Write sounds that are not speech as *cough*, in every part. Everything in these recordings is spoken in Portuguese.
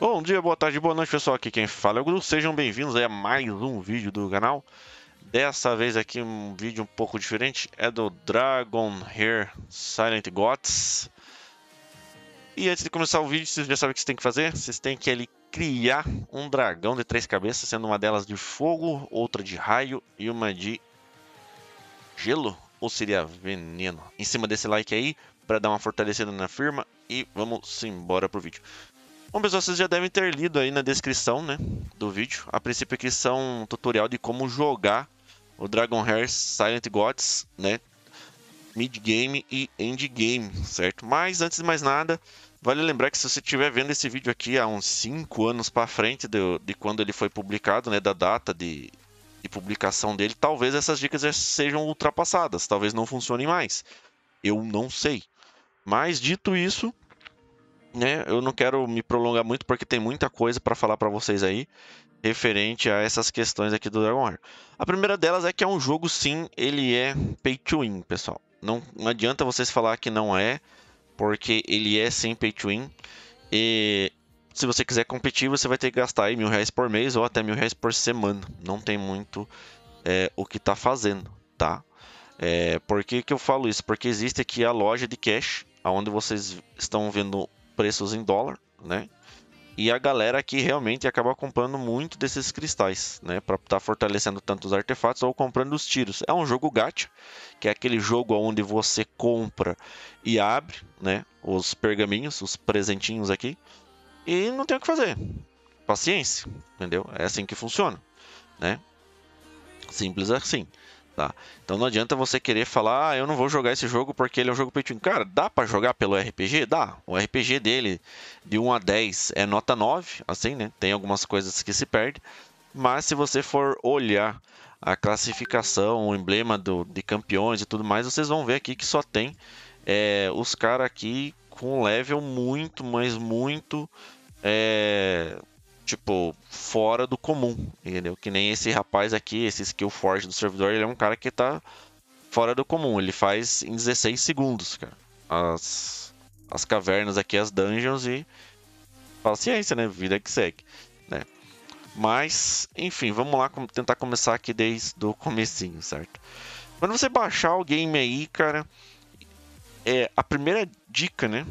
Bom dia, boa tarde, boa noite pessoal, aqui quem fala é o Gru, sejam bem-vindos a mais um vídeo do canal. Dessa vez aqui um vídeo um pouco diferente, é do Dragon Hair Silent Gods. E antes de começar o vídeo, vocês já sabem o que vocês têm que fazer, vocês têm que ali criar um dragão de três cabeças, sendo uma delas de fogo, outra de raio e uma de gelo, ou seria veneno. Em cima desse like aí, para dar uma fortalecida na firma e vamos embora pro vídeo. Bom, pessoal, vocês já devem ter lido aí na descrição né, do vídeo. A princípio aqui são um tutorial de como jogar o Dragon Hair Silent Gods, né? Mid game e end game, certo? Mas antes de mais nada, vale lembrar que se você estiver vendo esse vídeo aqui há uns 5 anos para frente de, de, quando ele foi publicado, né, da data de, de publicação dele, talvez essas dicas já sejam ultrapassadas, talvez não funcionem mais. Eu não sei. Mas dito isso, né? Eu não quero me prolongar muito porque tem muita coisa para falar para vocês aí referente a essas questões aqui do Dragon A primeira delas é que é um jogo sim, ele é pay to win, pessoal. Não, não adianta vocês falar que não é, porque ele é sim pay to win. E se você quiser competir, você vai ter que gastar aí mil reais por mês ou até mil reais por semana. Não tem muito é, o que tá fazendo, tá? É, por que, que eu falo isso? Porque existe aqui a loja de cash, onde vocês estão vendo preços em dólar, né? E a galera aqui realmente acaba comprando muito desses cristais, né? Para estar tá fortalecendo tanto os artefatos ou comprando os tiros. É um jogo gacha, que é aquele jogo onde você compra e abre, né? Os pergaminhos, os presentinhos aqui. E não tem o que fazer. Paciência, entendeu? É assim que funciona, né? Simples assim. Tá? Então não adianta você querer falar, ah, eu não vou jogar esse jogo porque ele é um jogo peitinho. Cara, dá para jogar pelo RPG? Dá. O RPG dele, de 1 a 10, é nota 9, assim, né? Tem algumas coisas que se perdem. Mas se você for olhar a classificação, o emblema do, de campeões e tudo mais, vocês vão ver aqui que só tem é, os caras aqui com level muito, mas muito é, tipo, fora do comum, entendeu? Que nem esse rapaz aqui, esse skill Forge do servidor, ele é um cara que tá fora do comum. Ele faz em 16 segundos, cara. As, as cavernas aqui, as dungeons e paciência, né? Vida que segue, né? Mas, enfim, vamos lá tentar começar aqui desde o comecinho, certo? Quando você baixar o game aí, cara, é a primeira dica, né?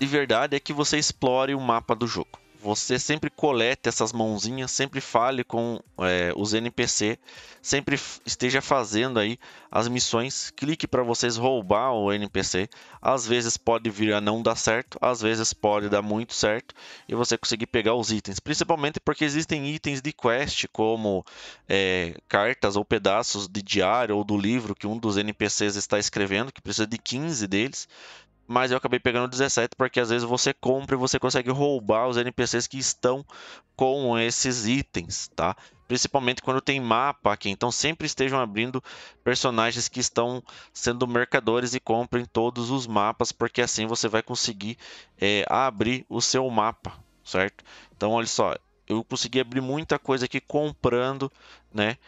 De verdade é que você explore o mapa do jogo. Você sempre colete essas mãozinhas, sempre fale com é, os NPC, sempre esteja fazendo aí as missões. Clique para vocês roubar o NPC. Às vezes pode vir a não dar certo, às vezes pode dar muito certo e você conseguir pegar os itens. Principalmente porque existem itens de quest, como é, cartas ou pedaços de diário ou do livro que um dos NPCs está escrevendo, que precisa de 15 deles mas eu acabei pegando 17 porque às vezes você compra e você consegue roubar os NPCs que estão com esses itens, tá? Principalmente quando tem mapa aqui, então sempre estejam abrindo personagens que estão sendo mercadores e comprem todos os mapas, porque assim você vai conseguir é, abrir o seu mapa, certo? Então olha só, eu consegui abrir muita coisa aqui comprando, né?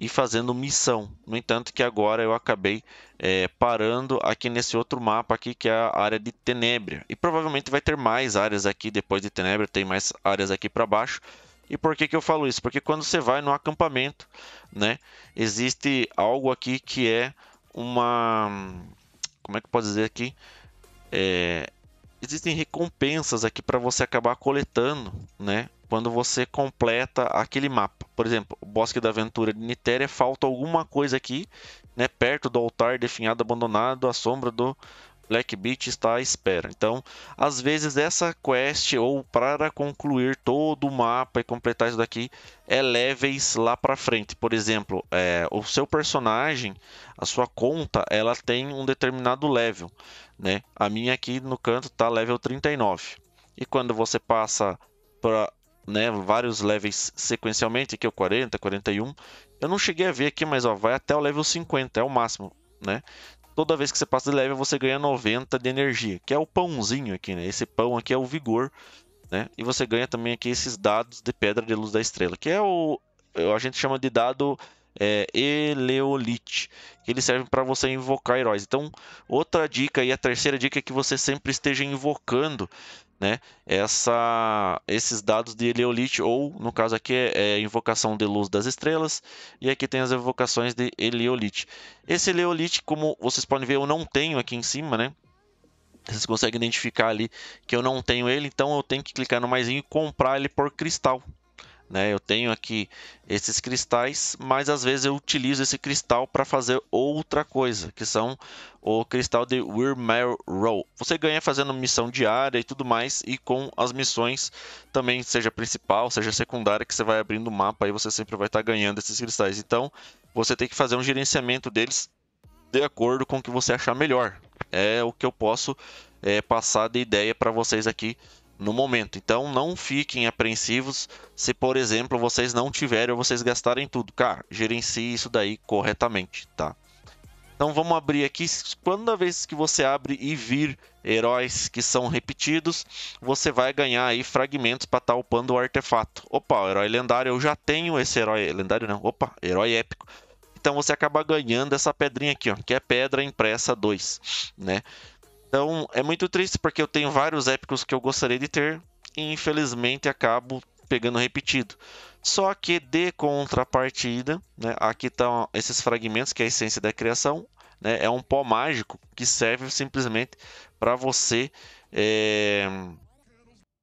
e fazendo missão. No entanto, que agora eu acabei é, parando aqui nesse outro mapa aqui, que é a área de Tenebria. E provavelmente vai ter mais áreas aqui depois de Tenebria, tem mais áreas aqui para baixo. E por que, que eu falo isso? Porque quando você vai no acampamento, né, existe algo aqui que é uma... Como é que eu posso dizer aqui? É, existem recompensas aqui para você acabar coletando, né? Quando você completa aquele mapa. Por exemplo, o Bosque da Aventura de Nitéria, falta alguma coisa aqui, né? Perto do altar definhado, abandonado, a sombra do Black Beach está à espera. Então, às vezes essa quest ou para concluir todo o mapa e completar isso daqui é leveis lá para frente. Por exemplo, é, o seu personagem, a sua conta, ela tem um determinado level, né? A minha aqui no canto tá level 39. E quando você passa para né, vários levels sequencialmente, aqui é o 40, 41. Eu não cheguei a ver aqui, mas ó, vai até o level 50, é o máximo, né? Toda vez que você passa de level, você ganha 90 de energia, que é o pãozinho aqui, né? Esse pão aqui é o vigor, né? E você ganha também aqui esses dados de pedra de luz da estrela, que é o é, a gente chama de dado é, Eleolite, que ele serve para você invocar heróis. Então, outra dica e a terceira dica é que você sempre esteja invocando né, essa, esses dados de Heliolite, ou no caso aqui é, é, invocação de luz das estrelas, e aqui tem as evocações de Heliolite. Esse Heliolite, como vocês podem ver, eu não tenho aqui em cima, né? Vocês conseguem identificar ali que eu não tenho ele, então eu tenho que clicar no mais e comprar ele por cristal, né? Eu tenho aqui esses cristais, mas às vezes eu utilizo esse cristal para fazer outra coisa, que são o cristal de Wirmel Roll. Você ganha fazendo missão diária e tudo mais, e com as missões também, seja principal, seja secundária, que você vai abrindo o mapa e você sempre vai estar tá ganhando esses cristais. Então, você tem que fazer um gerenciamento deles de acordo com o que você achar melhor. É o que eu posso é, passar de ideia para vocês aqui no momento. Então não fiquem apreensivos se, por exemplo, vocês não tiverem ou vocês gastarem tudo. Cara, gerencie isso daí corretamente, tá? Então vamos abrir aqui. Quando a vez que você abre e vir heróis que são repetidos, você vai ganhar aí fragmentos para estar tá upando o artefato. Opa, o herói lendário, eu já tenho esse herói lendário não. Opa, herói épico. Então você acaba ganhando essa pedrinha aqui, ó, que é pedra impressa 2, né? Então é muito triste porque eu tenho vários épicos que eu gostaria de ter e infelizmente acabo pegando repetido. Só que de contrapartida, né, aqui estão tá esses fragmentos que é a essência da criação, né, é um pó mágico que serve simplesmente para você é,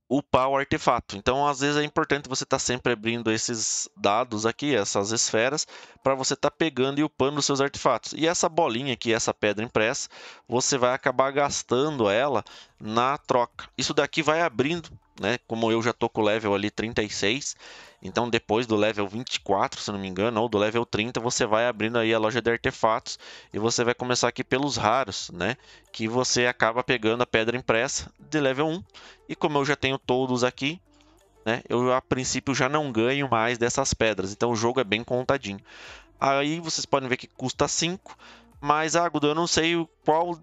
upar o artefato. Então, às vezes é importante você estar tá sempre abrindo esses dados aqui, essas esferas, para você estar tá pegando e upando os seus artefatos. E essa bolinha aqui, essa pedra impressa, você vai acabar gastando ela na troca. Isso daqui vai abrindo né? Como eu já tô com o level ali 36, então depois do level 24, se não me engano, ou do level 30, você vai abrindo aí a loja de artefatos e você vai começar aqui pelos raros, né? Que você acaba pegando a pedra impressa de level 1. E como eu já tenho todos aqui, né? Eu a princípio já não ganho mais dessas pedras, então o jogo é bem contadinho. Aí vocês podem ver que custa 5, mas ah, Gudu, eu não sei qual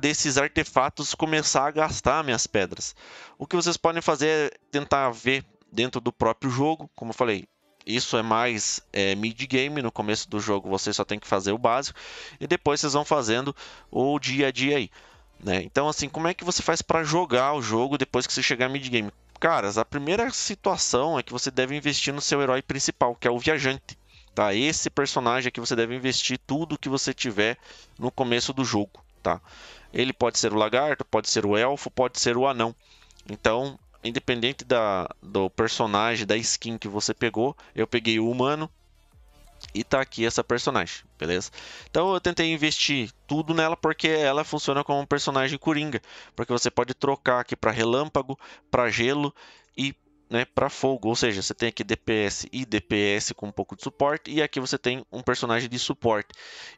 desses artefatos começar a gastar minhas pedras. O que vocês podem fazer é tentar ver dentro do próprio jogo, como eu falei, isso é mais é, mid game. No começo do jogo você só tem que fazer o básico e depois vocês vão fazendo o dia a dia aí. Né? Então, assim, como é que você faz para jogar o jogo depois que você chegar mid game? Caras, a primeira situação é que você deve investir no seu herói principal, que é o viajante. Tá? Esse personagem é que você deve investir tudo que você tiver no começo do jogo. Tá? Ele pode ser o lagarto, pode ser o elfo, pode ser o anão. Então, independente da, do personagem, da skin que você pegou, eu peguei o humano e tá aqui essa personagem, beleza? Então eu tentei investir tudo nela porque ela funciona como um personagem coringa, porque você pode trocar aqui para relâmpago, para gelo e né, para fogo, ou seja, você tem aqui DPS e DPS com um pouco de suporte, e aqui você tem um personagem de suporte.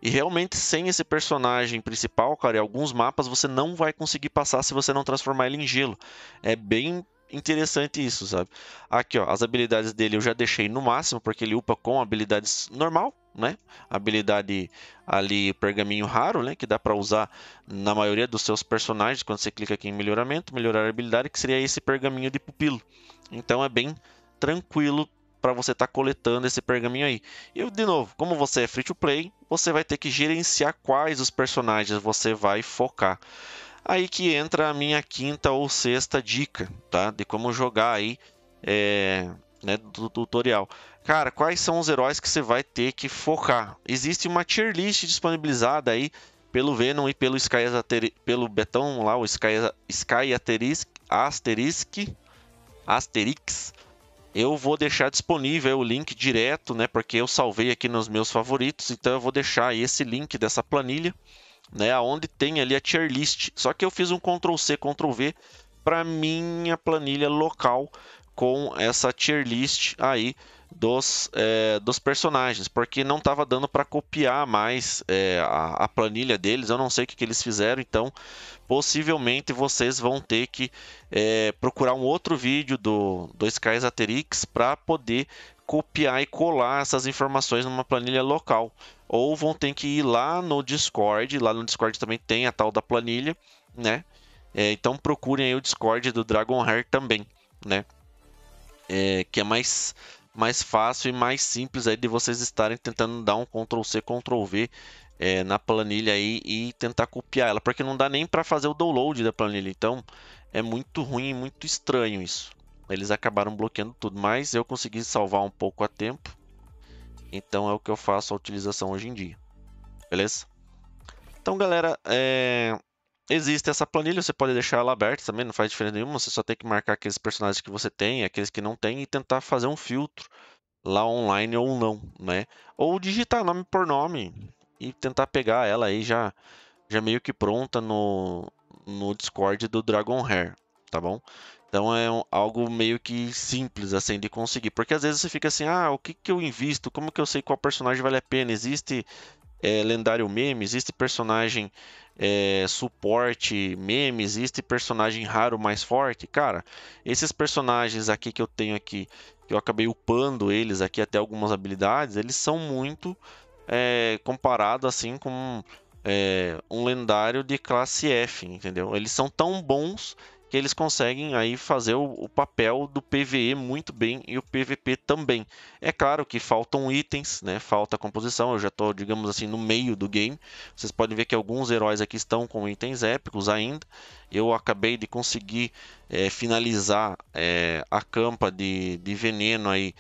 E realmente, sem esse personagem principal, cara, em alguns mapas você não vai conseguir passar se você não transformar ele em gelo. É bem interessante isso, sabe? Aqui, ó, as habilidades dele eu já deixei no máximo, porque ele upa com habilidades normal, né? Habilidade ali pergaminho raro, né? Que dá para usar na maioria dos seus personagens quando você clica aqui em melhoramento, melhorar a habilidade, que seria esse pergaminho de pupilo. Então é bem tranquilo para você estar tá coletando esse pergaminho aí. E de novo, como você é free to play, você vai ter que gerenciar quais os personagens você vai focar. Aí que entra a minha quinta ou sexta dica, tá? De como jogar aí é, né, do tutorial. Cara, quais são os heróis que você vai ter que focar? Existe uma tier list disponibilizada aí pelo Venom e pelo Sky pelo Betão lá, o Sky, Sky Asterisk, Asterisk, Asterix. Eu vou deixar disponível o link direto, né? Porque eu salvei aqui nos meus favoritos, então eu vou deixar esse link dessa planilha né? Aonde tem ali a tier list. Só que eu fiz um Ctrl C, Ctrl V para minha planilha local com essa tier list aí dos, é, dos personagens, porque não estava dando para copiar mais é, a, a, planilha deles. Eu não sei o que, que, eles fizeram, então possivelmente vocês vão ter que é, procurar um outro vídeo do, do Sky Aterix para poder copiar e colar essas informações numa planilha local. Ou vão ter que ir lá no Discord, lá no Discord também tem a tal da planilha, né? É, então procurem aí o Discord do Dragon Hair também, né? É, que é mais, mais fácil e mais simples aí de vocês estarem tentando dar um Ctrl C, Ctrl V é, na planilha aí e tentar copiar ela, porque não dá nem para fazer o download da planilha, então é muito ruim, e muito estranho isso eles acabaram bloqueando tudo, mas eu consegui salvar um pouco a tempo. Então é o que eu faço a utilização hoje em dia. Beleza? Então, galera, é... existe essa planilha, você pode deixar ela aberta também, não faz diferença nenhuma. Você só tem que marcar aqueles personagens que você tem, aqueles que não tem e tentar fazer um filtro lá online ou não, né? Ou digitar nome por nome e tentar pegar ela aí já, já meio que pronta no, no Discord do Dragon Hair, tá bom? Então é um, algo meio que simples assim de conseguir, porque às vezes você fica assim, ah, o que que eu invisto? Como que eu sei qual personagem vale a pena? Existe é, lendário meme, existe personagem é, suporte meme, existe personagem raro mais forte. Cara, esses personagens aqui que eu tenho aqui, que eu acabei upando eles aqui até algumas habilidades, eles são muito é, comparado assim com é, um lendário de classe F, entendeu? Eles são tão bons que eles conseguem aí fazer o, o, papel do PVE muito bem e o PVP também. É claro que faltam itens, né? Falta composição, eu já estou, digamos assim, no meio do game. Vocês podem ver que alguns heróis aqui estão com itens épicos ainda. Eu acabei de conseguir é, finalizar é, a campa de, de veneno aí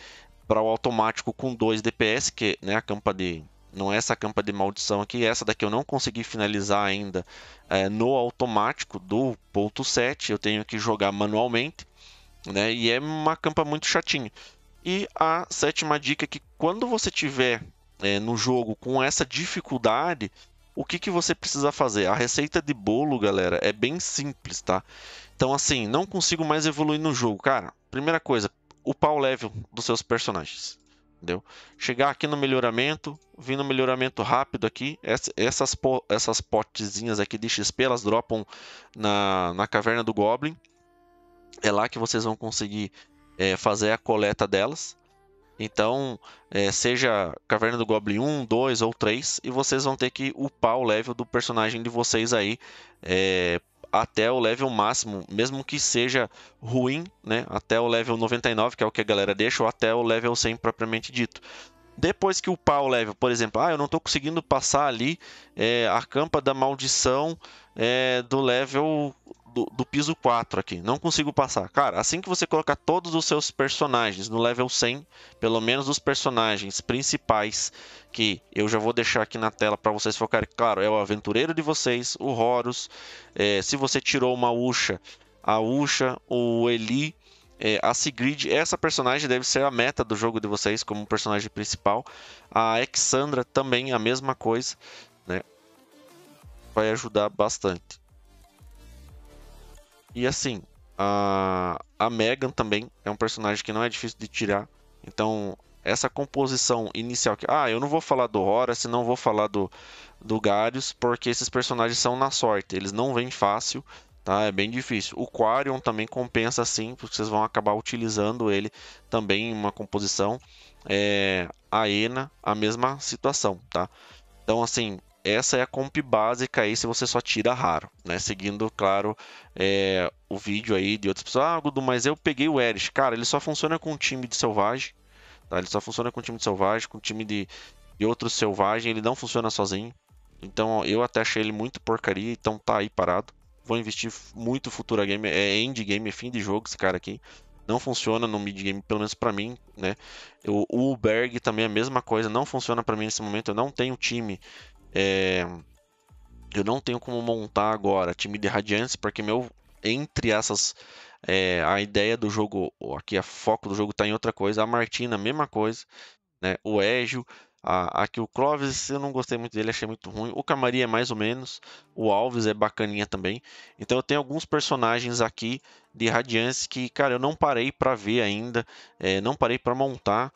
para o automático com 2 DPS, que é né, a campa de não é essa campa de maldição aqui, é essa daqui eu não consegui finalizar ainda é, no automático do ponto 7, eu tenho que jogar manualmente, né? E é uma campa muito chatinha. E a sétima dica é que quando você tiver é, no jogo com essa dificuldade, o que, que você precisa fazer? A receita de bolo, galera, é bem simples, tá? Então, assim, não consigo mais evoluir no jogo. Cara, primeira coisa, upar o level dos seus personagens entendeu? Chegar aqui no melhoramento, vir no melhoramento rápido aqui, essas, essas potezinhas aqui de XP, elas dropam na, na caverna do Goblin, é lá que vocês vão conseguir é, fazer a coleta delas, então, é, seja Caverna do Goblin 1, 2 ou 3, e vocês vão ter que upar o level do personagem de vocês aí é, até o level máximo, mesmo que seja ruim, né? Até o level 99, que é o que a galera deixa, ou até o level 100 propriamente dito. Depois que upar o level, por exemplo, ah, eu não estou conseguindo passar ali é, a campa da maldição é, do level do, do, piso 4 aqui. Não consigo passar. Cara, assim que você colocar todos os seus personagens no level 100, pelo menos os personagens principais, que eu já vou deixar aqui na tela para vocês focarem. Claro, é o aventureiro de vocês, o Horus. É, se você tirou uma Usha, a Usha, o Eli, é, a Sigrid, essa personagem deve ser a meta do jogo de vocês como personagem principal. A Alexandra também, a mesma coisa, né? Vai ajudar bastante. E assim, a, a Megan também é um personagem que não é difícil de tirar. Então, essa composição inicial que. Ah, eu não vou falar do Horace, não vou falar do, do Garius, porque esses personagens são na sorte. Eles não vêm fácil, tá? É bem difícil. O Quarion também compensa sim, porque vocês vão acabar utilizando ele também em uma composição. É, a Ena, a mesma situação, tá? Então, assim, essa é a comp básica aí se você só tira raro, né? Seguindo, claro, é, o vídeo aí de outras pessoas. Ah, Gudu, mas eu peguei o Eris. Cara, ele só funciona com time de selvagem. Tá? Ele só funciona com time de selvagem, com time de, de outro selvagem. Ele não funciona sozinho. Então eu até achei ele muito porcaria, então tá aí parado. Vou investir muito Futura Game, é end é game, é fim de jogo esse cara aqui não funciona no mid game, pelo menos para mim, né? O, Uberg Berg também é a mesma coisa, não funciona para mim nesse momento. Eu não tenho time é, eu não tenho como montar agora time de Radiance, porque meu entre essas é, a ideia do jogo, aqui a foco do jogo está em outra coisa, a Martina, mesma coisa, né? O Égio, a, aqui o Clóvis eu não gostei muito dele, achei muito ruim. O Camaria é mais ou menos. O Alves é bacaninha também. Então eu tenho alguns personagens aqui de Radiance que, cara, eu não parei para ver ainda. É, não parei para montar.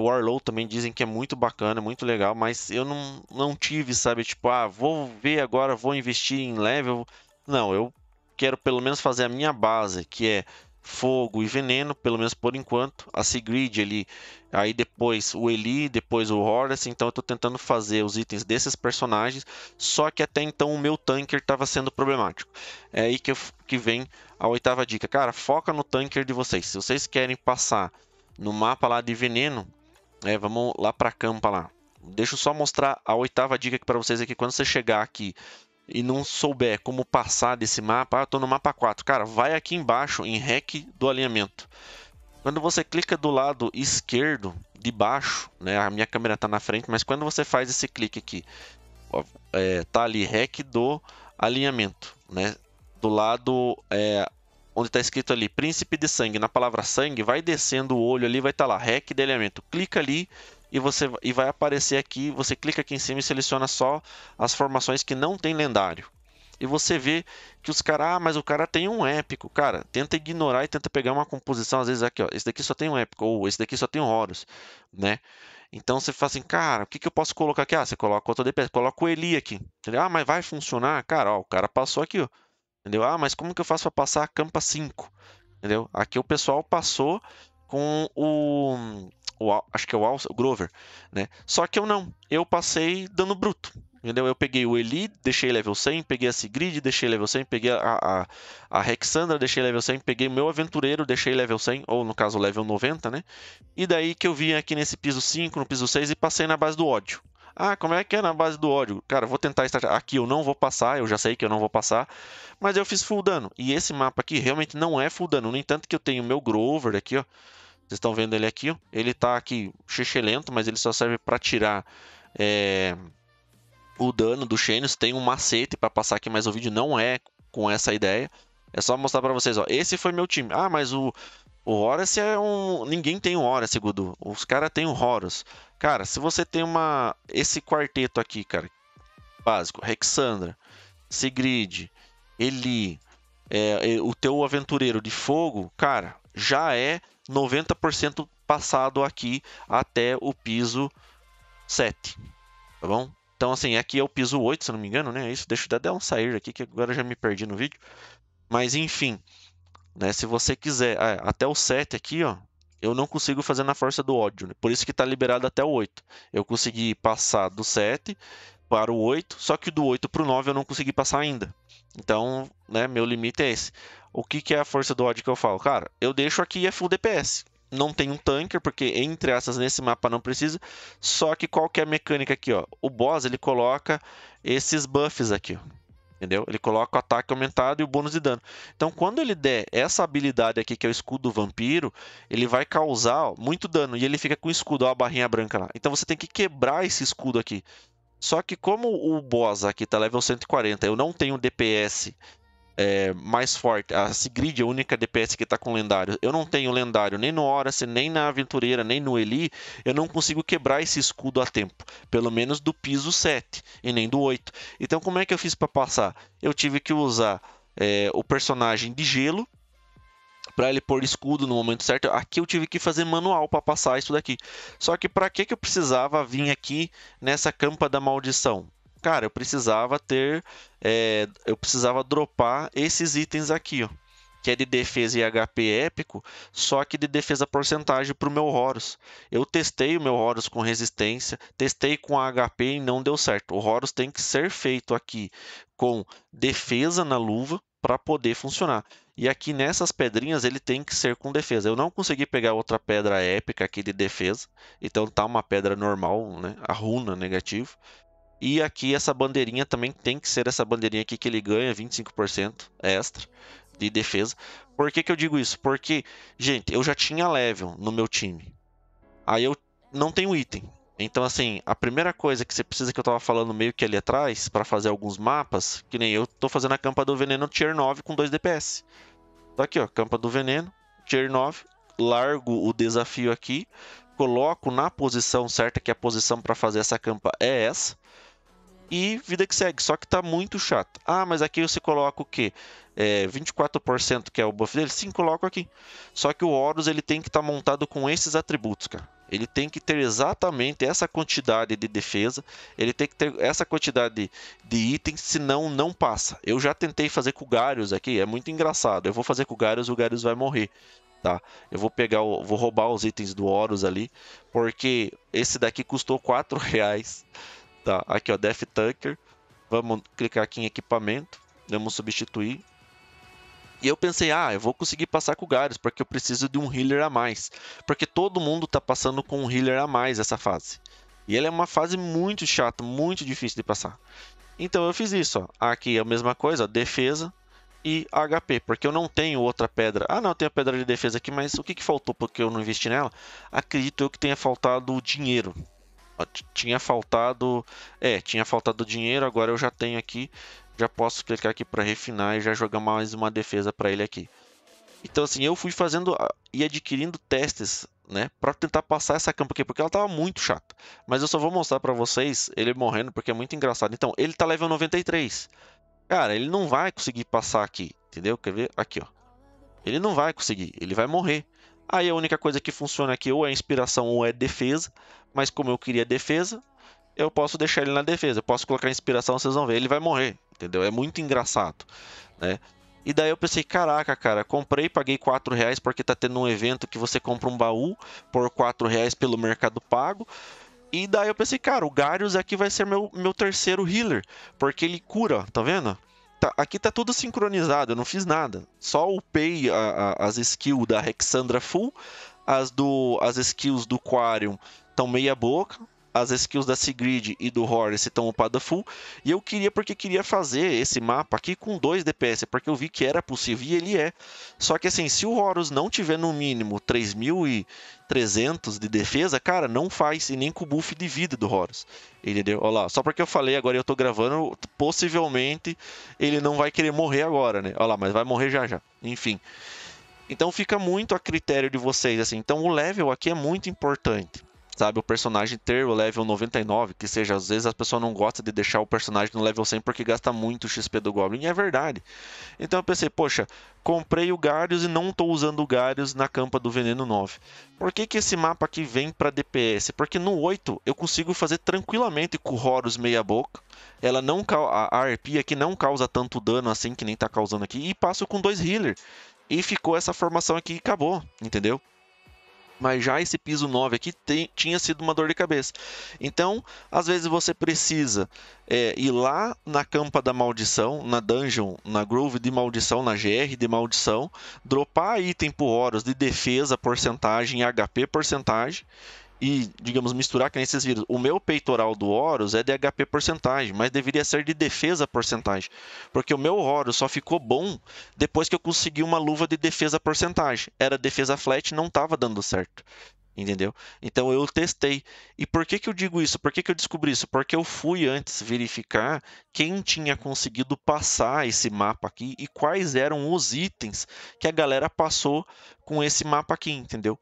o Arlow também dizem que é muito bacana, muito legal. Mas eu não, não tive, sabe? Tipo, ah, vou ver agora, vou investir em level. Não, eu quero pelo menos fazer a minha base, que é fogo e veneno, pelo menos por enquanto. A Sigrid ali, aí depois o Eli, depois o Horace. Então eu tô tentando fazer os itens desses personagens. Só que até então o meu tanker estava sendo problemático. É aí que, eu, que vem a oitava dica. Cara, foca no tanker de vocês. Se vocês querem passar no mapa lá de veneno, é, vamos lá pra campa lá. Deixa eu só mostrar a oitava dica aqui para vocês aqui. É quando você chegar aqui e não souber como passar desse mapa, ah, eu tô no mapa 4. Cara, vai aqui embaixo em REC do alinhamento. Quando você clica do lado esquerdo de baixo, né, a minha câmera tá na frente, mas quando você faz esse clique aqui, ó, é, tá ali REC do alinhamento, né? Do lado é, onde tá escrito ali Príncipe de Sangue, na palavra sangue, vai descendo o olho ali, vai estar tá lá REC de alinhamento. Clica ali e você e vai aparecer aqui, você clica aqui em cima e seleciona só as formações que não tem lendário. E você vê que os caras, ah, mas o cara tem um épico. Cara, tenta ignorar e tenta pegar uma composição, às vezes aqui, ó, esse daqui só tem um épico, ou esse daqui só tem um Horus, né? Então você fala assim, cara, o que, que eu posso colocar aqui? Ah, você coloca outro DPS, coloca o Eli aqui. Entendeu? Ah, mas vai funcionar? Cara, ó, o cara passou aqui, ó. Entendeu? Ah, mas como que eu faço para passar a campa 5? Entendeu? Aqui o pessoal passou com o o, acho que é o, Alça, o Grover, né? Só que eu não, eu passei dando bruto. Entendeu? Eu peguei o Eli, deixei level 100, peguei a Sigrid, deixei level 100, peguei a, a, Rexandra, deixei level 100, peguei o meu aventureiro, deixei level 100, ou no caso level 90, né? E daí que eu vim aqui nesse piso 5, no piso 6 e passei na base do ódio. Ah, como é que é na base do ódio? Cara, vou tentar estar aqui, eu não vou passar, eu já sei que eu não vou passar, mas eu fiz full dano. E esse mapa aqui realmente não é full dano, no entanto que eu tenho meu Grover aqui, ó, vocês estão vendo ele aqui, ó. Ele tá aqui lento, mas ele só serve para tirar é, o dano do Xenius. Tem um macete para passar aqui, mas o vídeo não é com essa ideia. É só mostrar para vocês, ó. Esse foi meu time. Ah, mas o, o Horace é um... Ninguém tem o um Horace, Gudu. Os caras têm o um Horus. Cara, se você tem uma... Esse quarteto aqui, cara. Básico. rexandra Sigrid, Eli, é, é o teu aventureiro de fogo, cara, já é 90% passado aqui até o piso 7, tá bom? Então, assim, aqui é o piso 8, se não me engano, né? É isso, deixa eu dar um sair aqui, que agora já me perdi no vídeo. Mas, enfim, né? Se você quiser, é, até o 7 aqui, ó, eu não consigo fazer na força do ódio, né? Por isso que está liberado até o 8. Eu consegui passar do 7 para o 8, só que do 8 para o 9 eu não consegui passar ainda. Então, né, meu limite é esse. O que, que é a força do ódio que eu falo? Cara, eu deixo aqui é full DPS. Não tem um tanker, porque entre essas nesse mapa não precisa. Só que qual que é a mecânica aqui, ó? O boss, ele coloca esses buffs aqui, ó entendeu? Ele coloca o ataque aumentado e o bônus de dano. Então, quando ele der essa habilidade aqui, que é o escudo vampiro, ele vai causar ó, muito dano. E ele fica com o escudo, ó, a barrinha branca lá. Então, você tem que quebrar esse escudo aqui. Só que como o boss aqui tá level 140, eu não tenho DPS é, mais forte. A Sigrid é a única DPS que está com lendário. Eu não tenho lendário nem no Horace, nem na Aventureira, nem no Eli. Eu não consigo quebrar esse escudo a tempo. Pelo menos do piso 7 e nem do 8. Então como é que eu fiz para passar? Eu tive que usar é, o personagem de gelo para ele pôr escudo no momento certo. Aqui eu tive que fazer manual para passar isso daqui. Só que para que que eu precisava vir aqui nessa campa da maldição? cara, eu precisava ter, é, eu precisava dropar esses itens aqui, ó, que é de defesa e HP épico, só que de defesa porcentagem para o meu Horus. Eu testei o meu Horus com resistência, testei com HP e não deu certo. O Horus tem que ser feito aqui com defesa na luva para poder funcionar. E aqui nessas pedrinhas ele tem que ser com defesa. Eu não consegui pegar outra pedra épica aqui de defesa, então tá uma pedra normal, né? A runa negativo. E aqui essa bandeirinha também tem que ser essa bandeirinha aqui que ele ganha 25% extra de defesa. Por que, que eu digo isso? Porque, gente, eu já tinha level no meu time. Aí eu não tenho item. Então, assim, a primeira coisa que você precisa, que eu tava falando meio que ali atrás, para fazer alguns mapas, que nem eu tô fazendo a campa do veneno tier 9 com 2 DPS. Tá aqui, ó, campa do veneno, tier 9, largo o desafio aqui, coloco na posição certa, que é a posição para fazer essa campa é essa. E vida que segue, só que tá muito chato. Ah, mas aqui você coloca o quê? É, 24% que é o buff dele? Sim, coloco aqui. Só que o Horus ele tem que estar tá montado com esses atributos, cara. Ele tem que ter exatamente essa quantidade de defesa, ele tem que ter essa quantidade de, itens, senão não passa. Eu já tentei fazer com o Garius aqui, é muito engraçado. Eu vou fazer com o Garius, o Garius vai morrer tá? Eu vou pegar, o, vou roubar os itens do Horus ali, porque esse daqui custou 4 *laughs* reais, tá? Aqui ó, Death Tucker, vamos clicar aqui em equipamento, vamos substituir. E eu pensei, ah, eu vou conseguir passar com o Gares, porque eu preciso de um healer a mais. Porque todo mundo tá passando com um healer a mais essa fase. E ele é uma fase muito chata, muito difícil de passar. Então eu fiz isso, ó. Aqui é a mesma coisa, ó, defesa, e HP, porque eu não tenho outra pedra. Ah, não, eu tenho a pedra de defesa aqui, mas o que, que faltou porque eu não investi nela? Acredito eu que tenha faltado dinheiro. Tinha faltado, é, tinha faltado dinheiro, agora eu já tenho aqui, já posso clicar aqui para refinar e já jogar mais uma defesa para ele aqui. Então assim, eu fui fazendo e adquirindo testes, né, para tentar passar essa campa aqui, porque ela tava muito chata. Mas eu só vou mostrar para vocês ele morrendo porque é muito engraçado. Então, ele tá level 93. Cara, ele não vai conseguir passar aqui, entendeu? Quer ver? Aqui, ó. Ele não vai conseguir, ele vai morrer. Aí a única coisa que funciona aqui ou é inspiração ou é defesa, mas como eu queria defesa, eu posso deixar ele na defesa. Eu posso colocar inspiração, vocês vão ver, ele vai morrer, entendeu? É muito engraçado, né? E daí eu pensei, caraca, cara, comprei, paguei 4 reais porque tá tendo um evento que você compra um baú por 4 reais pelo Mercado Pago. E daí eu pensei, cara, o Garius aqui vai ser meu, meu terceiro healer, porque ele cura, tá vendo? Tá, aqui tá tudo sincronizado, eu não fiz nada. Só upei a, a, as skills da Hexandra full, as, do, as skills do Quarium estão meia boca, as skills da Sigrid e do Horace estão upada full. E eu queria, porque queria fazer esse mapa aqui com 2 DPS, porque eu vi que era possível e ele é. Só que assim, se o Horus não tiver no mínimo 3.300 de defesa, cara, não faz. E nem com o buff de vida do Horus. Entendeu? Olha lá, só porque eu falei agora eu tô gravando, possivelmente ele não vai querer morrer agora, né? Olha lá, mas vai morrer já já. Enfim. Então fica muito a critério de vocês, assim. Então o level aqui é muito importante sabe? O personagem ter o level 99, que seja, às vezes a pessoa não gosta de deixar o personagem no level 100 porque gasta muito XP do Goblin, e é verdade. Então eu pensei, poxa, comprei o Garius e não estou usando o Garius na campa do Veneno 9. Por que, que esse mapa aqui vem para DPS? Porque no 8 eu consigo fazer tranquilamente com o Horus meia boca, ela não a arpia aqui não causa tanto dano assim que nem está causando aqui, e passo com dois healer. E ficou essa formação aqui e acabou, entendeu? mas já esse piso 9 aqui tinha sido uma dor de cabeça. Então, às vezes você precisa é, ir lá na campa da maldição, na dungeon, na groove de maldição, na GR de maldição, dropar item por horas de defesa, porcentagem, HP, porcentagem, e, digamos, misturar que nem esses vírus O meu peitoral do Horus é de HP porcentagem, mas deveria ser de defesa porcentagem. Porque o meu Horus só ficou bom depois que eu consegui uma luva de defesa porcentagem. Era defesa flat não estava dando certo. Entendeu? Então eu testei. E por que, que eu digo isso? Por que, que eu descobri isso? Porque eu fui antes verificar quem tinha conseguido passar esse mapa aqui e quais eram os itens que a galera passou com esse mapa aqui, entendeu?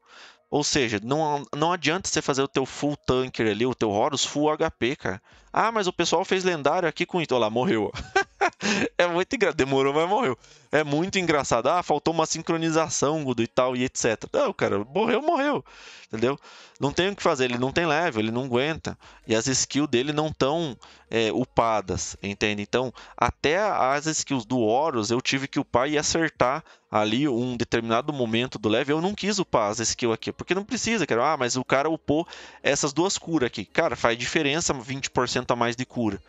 Ou seja, não, não adianta você fazer o teu full tanker ali, o teu Horus full HP, cara. Ah, mas o pessoal fez lendário aqui com... Olha lá, morreu. *laughs* *laughs* é muito engraçado. Demorou, mas morreu. É muito engraçado. Ah, faltou uma sincronização, Gudo, e tal, e etc. Não, cara, morreu, morreu. Entendeu? Não tem o que fazer. Ele não tem level, ele não aguenta. E as skills dele não estão é, upadas, entende? Então, até as skills do Horus, eu tive que upar e acertar ali um determinado momento do level, eu não quis upar as skills aqui, porque não precisa, cara. Ah, mas o cara upou essas duas curas aqui. Cara, faz diferença 20% a mais de cura.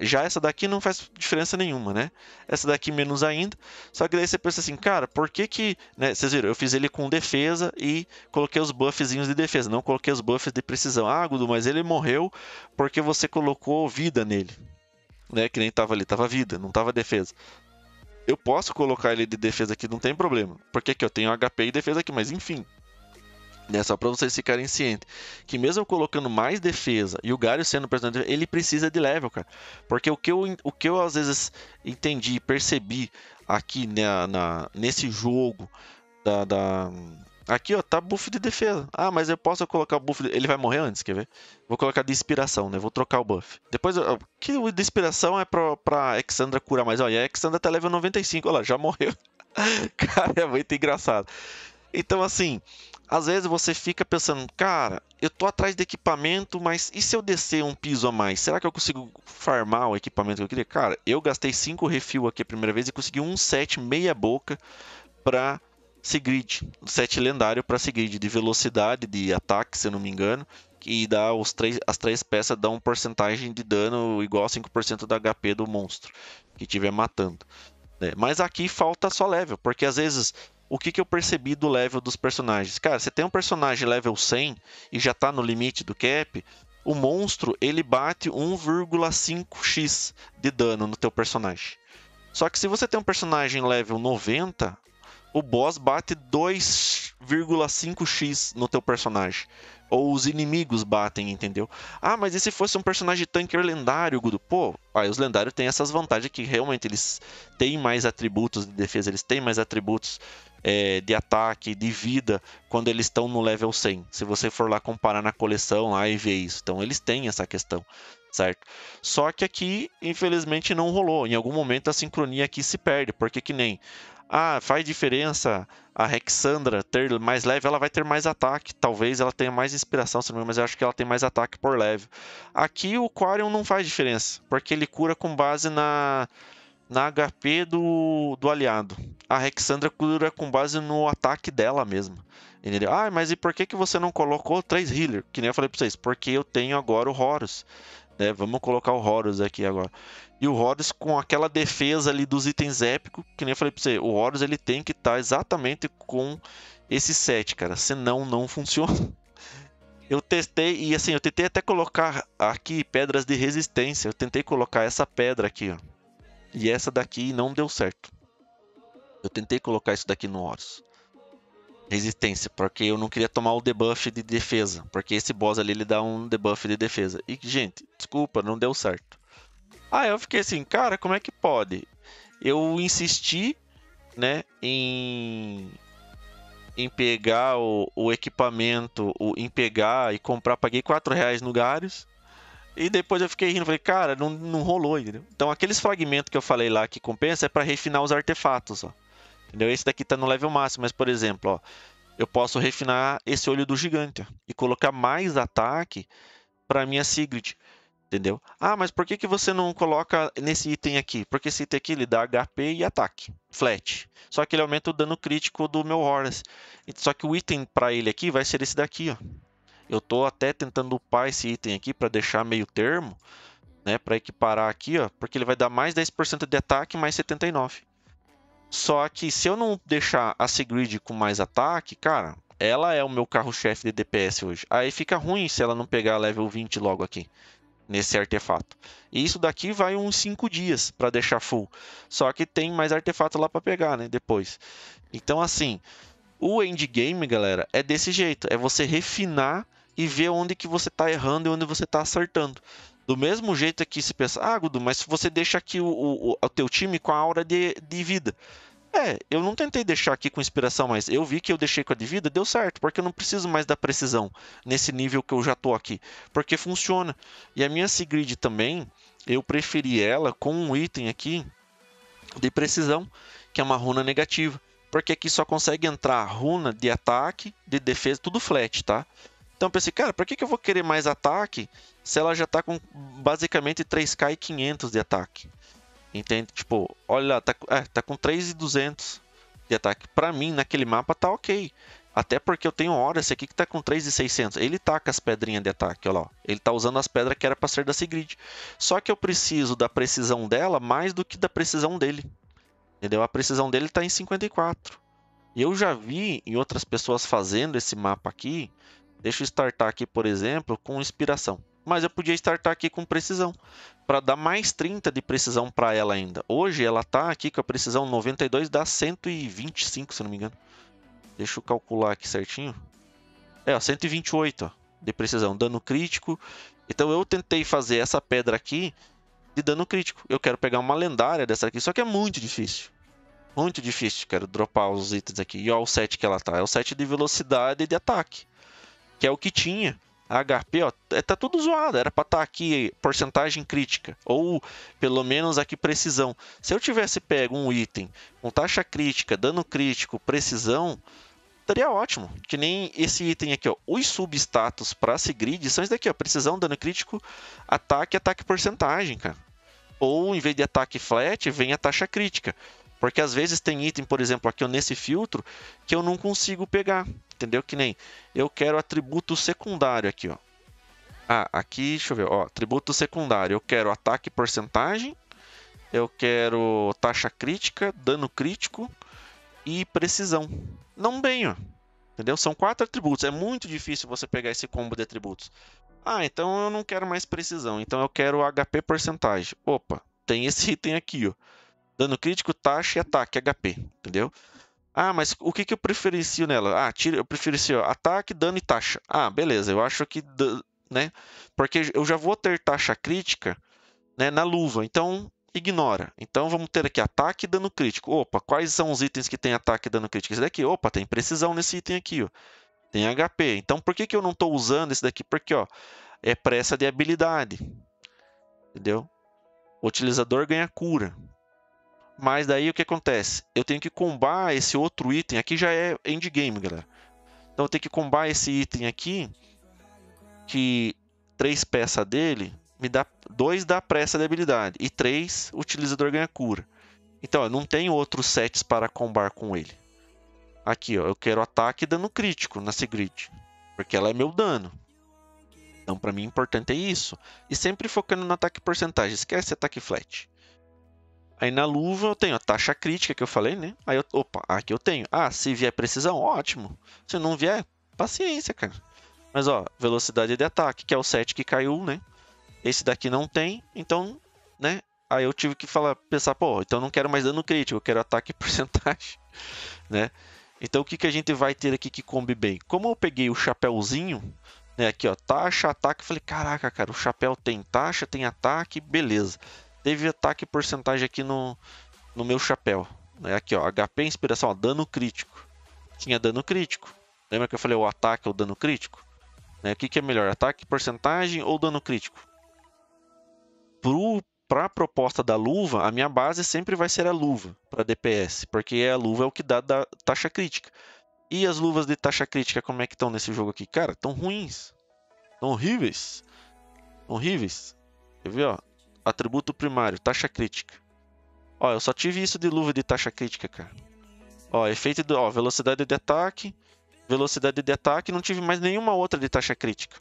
Já essa daqui não faz diferença nenhuma, né? Essa daqui menos ainda. Só que daí você pensa assim, cara, por que que... Né? Vocês viram, eu fiz ele com defesa e coloquei os buffzinhos de defesa. Não coloquei os buffs de precisão. Ah, Gudu, mas ele morreu porque você colocou vida nele. Né? Que nem tava ali, tava vida, não tava defesa. Eu posso colocar ele de defesa aqui, não tem problema. Porque aqui eu tenho HP e defesa aqui, mas enfim né? Só para vocês ficarem cientes. Que mesmo colocando mais defesa e o Galho sendo personagem, ele precisa de level, cara. Porque o que eu, o que eu às vezes entendi e percebi aqui né, na, nesse jogo da, da... Aqui, ó, tá buff de defesa. Ah, mas eu posso colocar o buff... De... Ele vai morrer antes, quer ver? Vou colocar de inspiração, né? Vou trocar o buff. Depois, eu... que o de inspiração é pra, pra Alexandra curar mais. Olha, a Alexandra tá level 95. Olha lá, já morreu. *laughs* Cara, é muito engraçado. Então, assim, às vezes você fica pensando, cara, eu tô atrás de equipamento, mas e se eu descer um piso a mais? Será que eu consigo farmar o equipamento que eu queria? Cara, eu gastei 5 refil aqui a primeira vez e consegui um set meia boca pra Sigrid, um set lendário para Sigrid de velocidade, de ataque, se eu não me engano, e dá os três, as três peças dão um porcentagem de dano igual a 5% da HP do monstro que estiver matando. Né? Mas aqui falta só level, porque às vezes o que, que eu percebi do level dos personagens? Cara, você tem um personagem level 100 e já está no limite do cap, o monstro ele bate 1,5x de dano no teu personagem. Só que se você tem um personagem level 90, o boss bate 2,5x no teu personagem ou os inimigos batem, entendeu? Ah, mas e se fosse um personagem tanker lendário, Gudo? Pô, aí os lendários têm essas vantagens que realmente eles têm mais atributos de defesa, eles têm mais atributos é, de ataque, de vida, quando eles estão no level 100. Se você for lá comparar na coleção lá e ver isso. Então eles têm essa questão, certo? Só que aqui, infelizmente, não rolou. Em algum momento a sincronia aqui se perde, porque que nem ah, faz diferença a Rexandra ter mais leve, ela vai ter mais ataque. Talvez ela tenha mais inspiração, mas eu acho que ela tem mais ataque por leve. Aqui o Quarion não faz diferença, porque ele cura com base na, na HP do, do aliado. A Rexandra cura com base no ataque dela mesma. Entendeu? Ah, mas e por que, que você não colocou três healer? Que nem eu falei pra vocês, porque eu tenho agora o Horus. Né? Vamos colocar o Horus aqui agora. E o Horus com aquela defesa ali dos itens épicos, que nem eu falei pra você, o Horus ele tem que estar tá exatamente com esse set, cara. Senão não funciona. *laughs* Eu testei, e assim, eu tentei até colocar aqui pedras de resistência. Eu tentei colocar essa pedra aqui, ó. E essa daqui não deu certo. Eu tentei colocar isso daqui no Horus resistência, porque eu não queria tomar o debuff de defesa, porque esse boss ali ele dá um debuff de defesa. E gente, desculpa, não deu certo. Aí ah, eu fiquei assim, cara, como é que pode? Eu insisti, né, em, em pegar o, o equipamento, o, em pegar e comprar, paguei 4 reais no Garius. E depois eu fiquei rindo, falei, cara, não, não rolou, entendeu? Então aqueles fragmentos que eu falei lá que compensa é para refinar os artefatos, ó. Entendeu? Esse daqui tá no level máximo, mas por exemplo, ó, eu posso refinar esse olho do gigante ó, e colocar mais ataque para minha Sigrid. Entendeu? Ah, mas por que, que você não coloca nesse item aqui? Porque esse item aqui ele dá HP e ataque, flat. Só que ele aumenta o dano crítico do meu Horus. Só que o item para ele aqui vai ser esse daqui, ó. Eu tô até tentando upar esse item aqui para deixar meio termo, né? Para equiparar aqui, ó. Porque ele vai dar mais 10% de ataque, mais 79. Só que se eu não deixar a Sigrid com mais ataque, cara, ela é o meu carro-chefe de DPS hoje. Aí fica ruim se ela não pegar level 20 logo aqui nesse artefato. E isso daqui vai uns 5 dias para deixar full. Só que tem mais artefato lá para pegar, né, depois. Então assim, o endgame, galera, é desse jeito, é você refinar e ver onde que você está errando e onde você está acertando. Do mesmo jeito que se pensa, ah, Gudu, mas se você deixa aqui o, o, o teu time com a aura de, de vida, é, eu não tentei deixar aqui com inspiração, mas eu vi que eu deixei com a de vida, deu certo, porque eu não preciso mais da precisão nesse nível que eu já tô aqui, porque funciona. E a minha Sigrid também, eu preferi ela com um item aqui de precisão, que é uma runa negativa, porque aqui só consegue entrar runa de ataque, de defesa, tudo flat, tá? Então eu pensei, cara, para que, que eu vou querer mais ataque se ela já tá com basicamente 3k e 500 de ataque? Entende? Tipo, olha lá, tá, é, tá com 3,200 de ataque. Pra mim, naquele mapa tá ok. Até porque eu tenho hora, esse aqui que tá com 3,600. Ele tá com as pedrinhas de ataque, ó lá. Ele tá usando as pedras que era pra ser da Sigrid. Só que eu preciso da precisão dela mais do que da precisão dele. Entendeu? A precisão dele tá em 54. E eu já vi em outras pessoas fazendo esse mapa aqui. Deixa eu startar aqui, por exemplo, com inspiração mas eu podia startar aqui com precisão, para dar mais 30 de precisão para ela ainda. Hoje ela está aqui com a precisão 92, dá 125, se não me engano. Deixa eu calcular aqui certinho. É, ó, 128 ó, de precisão, dano crítico. Então eu tentei fazer essa pedra aqui de dano crítico. Eu quero pegar uma lendária dessa aqui, só que é muito difícil. Muito difícil, quero dropar os itens aqui. E olha o 7 que ela tá, é o 7 de velocidade e de ataque, que é o que tinha a HP, ó, é, tá tudo zoado, era para estar tá aqui porcentagem crítica, ou pelo menos aqui precisão. Se eu tivesse pego um item com taxa crítica, dano crítico, precisão, estaria ótimo. Que nem esse item aqui, ó, os substatus para se são isso daqui, ó, precisão, dano crítico, ataque, ataque porcentagem, cara. Ou em vez de ataque flat, vem a taxa crítica. Porque às vezes tem item, por exemplo, aqui nesse filtro, que eu não consigo pegar entendeu? Que nem eu quero atributo secundário aqui, ó. Ah, aqui, deixa eu ver, ó, atributo secundário. Eu quero ataque porcentagem, eu quero taxa crítica, dano crítico e precisão. Não bem, ó. entendeu? São quatro atributos. É muito difícil você pegar esse combo de atributos. Ah, então eu não quero mais precisão, então eu quero HP porcentagem. Opa, tem esse *laughs* item aqui, ó. Dano crítico, taxa e ataque, HP, entendeu? Ah, mas o que, que eu preferencio nela? Ah, tira, eu preferencio ataque, dano e taxa. Ah, beleza, eu acho que. Né? Porque eu já vou ter taxa crítica né, na luva, então ignora. Então vamos ter aqui ataque e dano crítico. Opa, quais são os itens que tem ataque e dano crítico? Esse daqui, opa, tem precisão nesse item aqui, ó. Tem HP. Então por que, que eu não estou usando esse daqui? Porque ó, é pressa de habilidade. Entendeu? O utilizador ganha cura. Mas daí o que acontece? Eu tenho que combar esse outro item. Aqui já é endgame, galera. Então eu tenho que combar esse item aqui. Que três peças dele me dá dois da pressa de habilidade. E três o utilizador ganha cura. Então eu não tenho outros sets para combar com ele. Aqui, ó, eu quero ataque e dano crítico na Sigrid. Porque ela é meu dano. Então, para mim, importante é isso. E sempre focando no ataque porcentagem. Esquece ataque flat. Aí na luva eu tenho a taxa crítica que eu falei, né? Aí eu, opa, aqui eu tenho. Ah, se vier precisão, ótimo. Se não vier, paciência, cara. Mas ó, velocidade de ataque, que é o 7 que caiu, né? Esse daqui não tem, então, né? Aí eu tive que falar, pensar, pô, então não quero mais dano crítico, eu quero ataque *laughs* porcentagem, né? Então o que, que a gente vai ter aqui que combi bem? Como eu peguei o chapéuzinho, né? Aqui ó, taxa, ataque, falei, caraca, cara, o chapéu tem taxa, tem ataque, beleza teve ataque porcentagem aqui no, no meu chapéu. é Aqui, ó, HP é inspiração, ó, dano crítico. Tinha dano crítico. Lembra que eu falei o ataque é ou dano crítico? Né? O que, que é melhor, ataque porcentagem ou dano crítico? Pro para proposta da luva, a minha base sempre vai ser a luva para DPS, porque a luva é o que dá da taxa crítica. E as luvas de taxa crítica, como é que estão nesse jogo aqui? Cara, tão ruins. tão horríveis. Horríveis. Quer ver, ó? Atributo primário, taxa crítica. Ó, eu só tive isso de luva de taxa crítica, cara. Ó, efeito do, ó, velocidade de ataque, velocidade de ataque, não tive mais nenhuma outra de taxa crítica.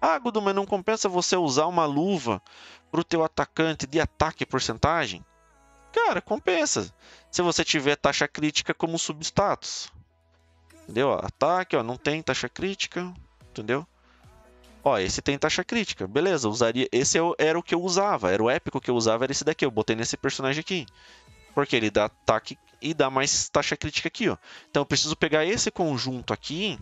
Ah, Gudu, mas não compensa você usar uma luva pro teu atacante de ataque porcentagem? Cara, compensa. Se você tiver taxa crítica como substatus. Entendeu? Ataque, ó, não tem taxa crítica, entendeu? Ó, esse tem taxa crítica. Beleza, usaria. Esse era o que eu usava. Era o épico que eu usava, era esse daqui. Eu botei nesse personagem aqui. Porque ele dá ataque e dá mais taxa crítica aqui, ó. Então eu preciso pegar esse conjunto aqui.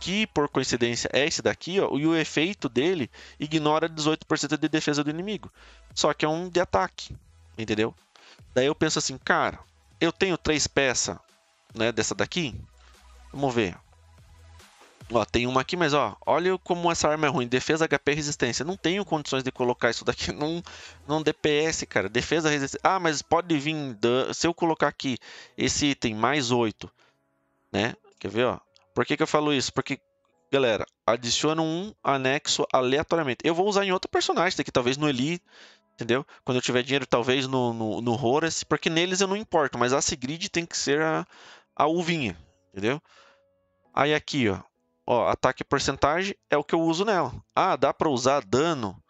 Que por coincidência é esse daqui, ó. E o efeito dele ignora 18% de defesa do inimigo. Só que é um de ataque. Entendeu? Daí eu penso assim, cara, eu tenho três peças né, dessa daqui. Vamos ver. Ó, tem uma aqui, mas ó, olha como essa arma é ruim. Defesa, HP, resistência. Não tenho condições de colocar isso daqui *laughs* num, num DPS, cara. Defesa, resistência. Ah, mas pode vir. Se eu colocar aqui esse item mais 8, né? Quer ver, ó? Por que, que eu falo isso? Porque, galera, adiciona um anexo aleatoriamente. Eu vou usar em outro personagem daqui, talvez no Eli, entendeu? Quando eu tiver dinheiro, talvez no, no, no Horace, porque neles eu não importo, mas a Sigrid tem que ser a, a uvinha, entendeu? Aí aqui, ó, Ó, ataque porcentagem é o que eu uso nela. Ah, dá para usar dano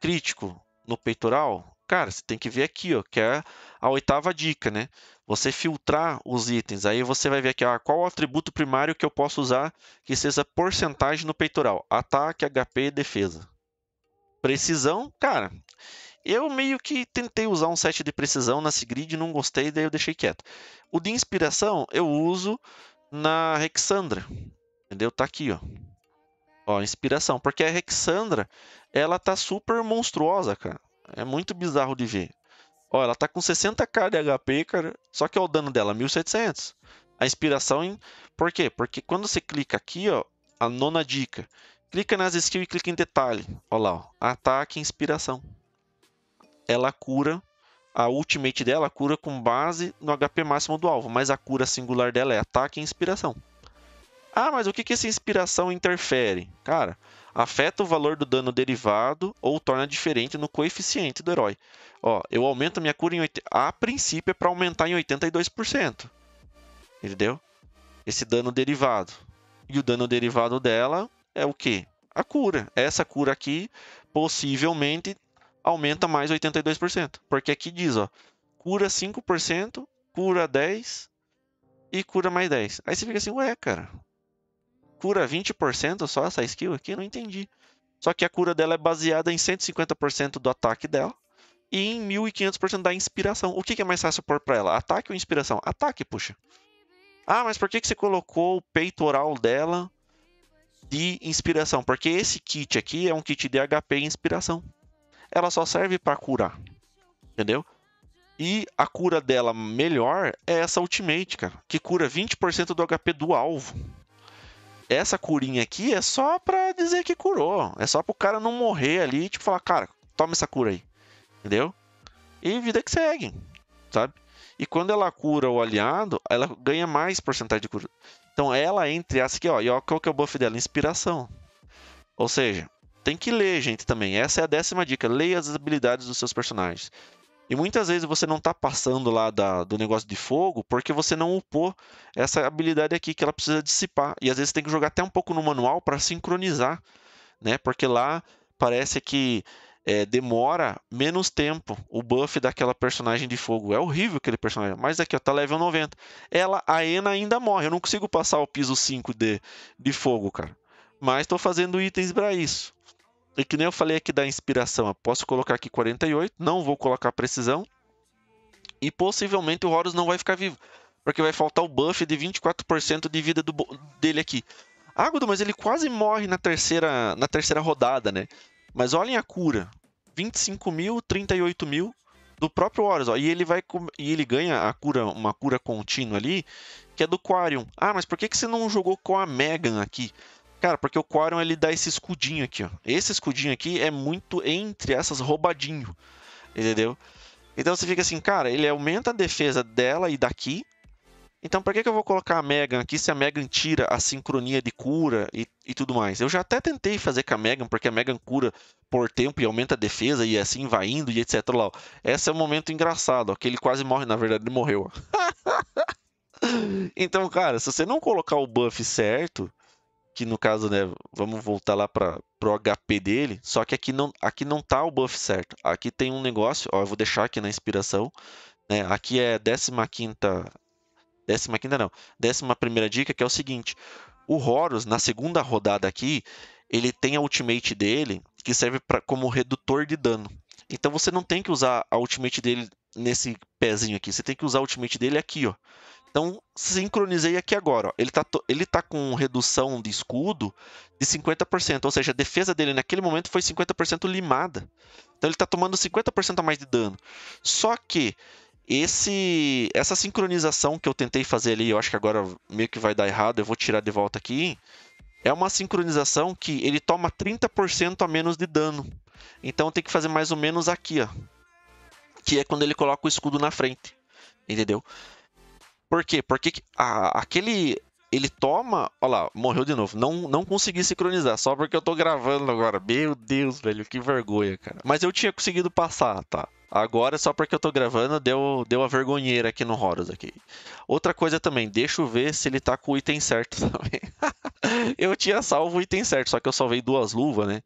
crítico no peitoral? Cara, você tem que ver aqui, ó, que é a oitava dica, né? Você filtrar os itens. Aí você vai ver aqui, ah, qual o atributo primário que eu posso usar que seja porcentagem no peitoral? Ataque, HP defesa. Precisão, cara, eu meio que tentei usar um set de precisão na Sigrid, não gostei, daí eu deixei quieto. O de inspiração eu uso na Hexandra. Entendeu? Tá aqui, ó. Ó, inspiração. Porque a Rexandra, ela tá super monstruosa, cara. É muito bizarro de ver. Ó, ela tá com 60k de HP, cara. Só que ó, o dano dela, 1700. A inspiração em... Por quê? Porque quando você clica aqui, ó, a nona dica. Clica nas skills e clica em detalhe. Ó lá, ó. Ataque inspiração. Ela cura... A ultimate dela cura com base no HP máximo do alvo, mas a cura singular dela é ataque e inspiração. Ah, mas o que, que essa inspiração interfere? Cara, afeta o valor do dano derivado ou torna diferente no coeficiente do herói. Ó, eu aumento minha cura em 8... a princípio é para aumentar em 82%. Entendeu? Esse dano derivado. E o dano derivado dela é o quê? A cura. Essa cura aqui possivelmente aumenta mais 82%, porque aqui diz, ó, cura 5%, cura 10 e cura mais 10. Aí você fica assim, ué, cara, cura 20% só essa skill aqui? Não entendi. Só que a cura dela é baseada em 150% do ataque dela e em 1500% da inspiração. O que, é mais fácil pôr pra ela? Ataque ou inspiração? Ataque, puxa. Ah, mas por que, que você colocou o peitoral dela de inspiração? Porque esse kit aqui é um kit de HP e inspiração. Ela só serve para curar. Entendeu? E a cura dela melhor é essa ultimate, cara, que cura 20% do HP do alvo. Essa curinha aqui é só pra dizer que curou. É só pro cara não morrer ali, tipo, falar, cara, toma essa cura aí. Entendeu? E vida que segue, sabe? E quando ela cura o aliado, ela ganha mais porcentagem de cura. Então ela entre as que, ó, e ó, qual que é o buff dela? Inspiração. Ou seja, tem que ler, gente, também. Essa é a décima dica. Leia as habilidades dos seus personagens. E muitas vezes você não está passando lá da, do negócio de fogo porque você não upou essa habilidade aqui que ela precisa dissipar. E às vezes tem que jogar até um pouco no manual para sincronizar, né? Porque lá parece que é, demora menos tempo o buff daquela personagem de fogo. É horrível aquele personagem. Mas aqui, ó, tá level 90. Ela, a Ena ainda morre. Eu não consigo passar o piso 5 de, de fogo, cara. Mas estou fazendo itens para isso. E que nem eu falei aqui da inspiração, eu posso colocar aqui 48, não vou colocar precisão. E possivelmente o Horus não vai ficar vivo, porque vai faltar o buff de 24% de vida do, dele aqui. Ah, mas ele quase morre na terceira, na terceira rodada, né? Mas olhem a cura: 25 mil, 38 mil do próprio Horus. Ó, e ele vai e ele ganha a cura, uma cura contínua ali, que é do Quarium. Ah, mas por que, que você não jogou com a Megan aqui? Cara, porque o Quorum ele dá esse escudinho aqui, ó. Esse escudinho aqui é muito entre essas roubadinho, entendeu? Então você fica assim, cara, ele aumenta a defesa dela e daqui. Então por que, que eu vou colocar a Megan aqui se a Megan tira a sincronia de cura e, e tudo mais? Eu já até tentei fazer com a Megan, porque a Megan cura por tempo e aumenta a defesa e assim vai indo e etc. Lá, ó. Esse é o um momento engraçado, ó, que ele quase morre, na verdade ele morreu. *laughs* então, cara, se você não colocar o buff certo, que no caso, né, vamos voltar lá para pro HP dele, só que aqui não, aqui não tá o buff certo. Aqui tem um negócio, ó, eu vou deixar aqui na inspiração, né? Aqui é 15ª 15 quinta não, 11 dica, que é o seguinte: o Horus na segunda rodada aqui, ele tem a ultimate dele que serve para como redutor de dano. Então você não tem que usar a ultimate dele nesse pezinho aqui, você tem que usar a ultimate dele aqui, ó. Então, sincronizei aqui agora. Ó. Ele está ele tá com redução de escudo de 50%, ou seja, a defesa dele naquele momento foi 50% limada. Então, ele está tomando 50% a mais de dano. Só que esse essa sincronização que eu tentei fazer ali, eu acho que agora meio que vai dar errado, eu vou tirar de volta aqui. É uma sincronização que ele toma 30% a menos de dano. Então tem que fazer mais ou menos aqui, ó. Que é quando ele coloca o escudo na frente. Entendeu? Por quê? Porque a, aquele. Ele toma. Olha lá, morreu de novo. Não, não consegui sincronizar, só porque eu tô gravando agora. Meu Deus, velho, que vergonha, cara. Mas eu tinha conseguido passar, tá? Agora, só porque eu tô gravando, deu, deu a vergonheira aqui no Horus aqui. Outra coisa também, deixa eu ver se ele tá com o item certo *laughs* também. eu tinha salvo o item certo, só que eu salvei duas luvas, né?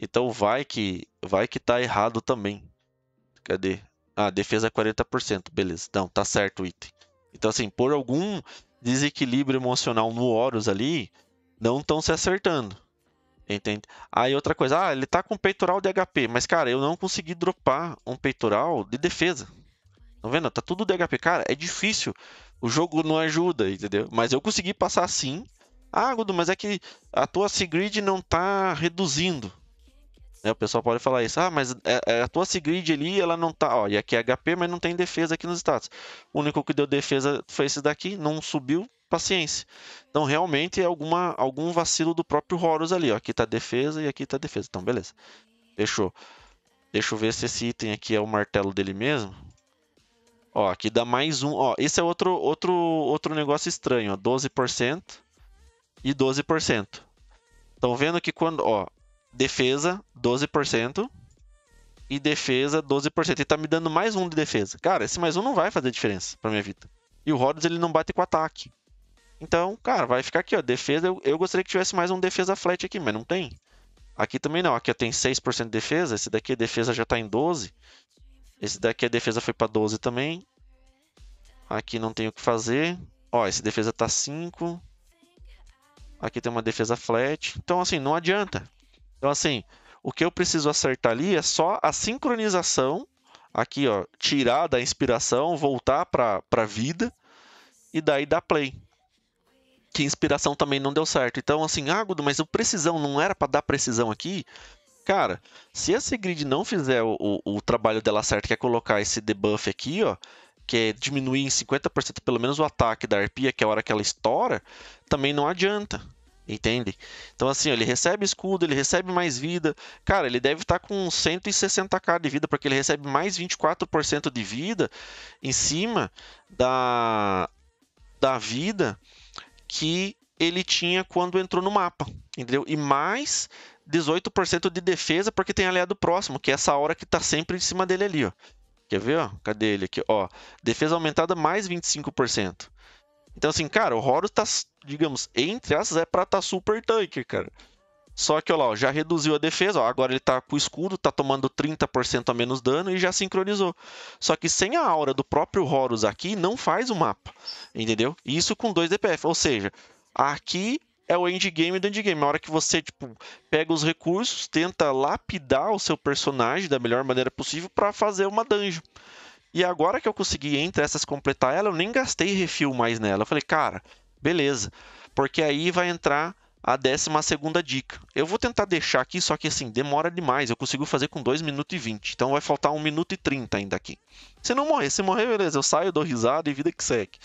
Então vai que vai que tá errado também. Cadê? Ah, defesa 40%, beleza. Não, tá certo o item. Então, assim, por algum desequilíbrio emocional no Horus ali, não estão se acertando. Entende? Aí outra coisa, ah, ele tá com peitoral de HP, mas cara, eu não consegui dropar um peitoral de defesa. Tá vendo? Tá tudo de HP. Cara, é difícil. O jogo não ajuda, entendeu? Mas eu consegui passar assim. Ah, Gudu, mas é que a tua Sigrid não tá reduzindo. Né, o pessoal pode falar isso, ah, mas é, é a tua Sigrid ali, ela não tá, ó, e aqui é HP, mas não tem defesa aqui nos status. O único que deu defesa foi esse daqui, não subiu, paciência. Então realmente é alguma, algum vacilo do próprio Horus ali, ó, aqui tá defesa e aqui tá defesa, então beleza. Fechou. Deixa eu ver se esse item aqui é o martelo dele mesmo. Ó, aqui dá mais um, ó, esse é outro, outro, outro negócio estranho, ó, 12% e 12%. Estão vendo que quando, ó, defesa 12% e defesa 12%. E tá me dando mais um de defesa. Cara, esse mais um não vai fazer diferença pra minha vida. E o Rodgers ele não bate com ataque. Então, cara, vai ficar aqui, ó. Defesa, eu, eu gostaria que tivesse mais um defesa flat aqui, mas não tem. Aqui também não. Aqui eu tem 6% de defesa. Esse daqui a defesa já tá em 12. Esse daqui a defesa foi para 12 também. Aqui não tem o que fazer. Ó, esse defesa tá 5. Aqui tem uma defesa flat. Então, assim, não adianta. Então, assim, o que eu preciso acertar ali é só a sincronização, aqui, ó, tirar da inspiração, voltar para a vida e daí dar play. Que inspiração também não deu certo. Então, assim, ah, Gudo, mas o precisão não era para dar precisão aqui? Cara, se esse grid não fizer o, o, o trabalho dela certo, que é colocar esse debuff aqui, ó, que é diminuir em 50% pelo menos o ataque da arpia, que é a hora que ela estoura, também não adianta. Entende? Então, assim, ele recebe escudo, ele recebe mais vida. Cara, ele deve estar tá com 160k de vida, porque ele recebe mais 24% de vida em cima da, da vida que ele tinha quando entrou no mapa. Entendeu? E mais 18% de defesa, porque tem aliado próximo, que é essa hora que está sempre em cima dele ali, ó. Quer ver, ó? Cadê ele aqui? Ó, defesa aumentada mais 25%. Então, assim, cara, o Horus tá, digamos, entre as é pra tá super tanker, cara. Só que, ó lá, ó, já reduziu a defesa, ó, agora ele tá com o escudo, tá tomando 30% a menos dano e já sincronizou. Só que sem a aura do próprio Horus aqui, não faz o mapa, entendeu? Isso com 2 DPF, ou seja, aqui é o endgame do endgame. A hora que você, tipo, pega os recursos, tenta lapidar o seu personagem da melhor maneira possível para fazer uma dungeon. E agora que eu consegui entre essas completar ela, eu nem gastei refil mais nela. Eu falei, cara, beleza. Porque aí vai entrar a décima segunda dica. Eu vou tentar deixar aqui, só que assim, demora demais. Eu consigo fazer com 2 minutos e 20. Então vai faltar 1 minuto e 30 ainda aqui. Se não morrer, se morrer, beleza, eu saio, dou risada e vida que segue.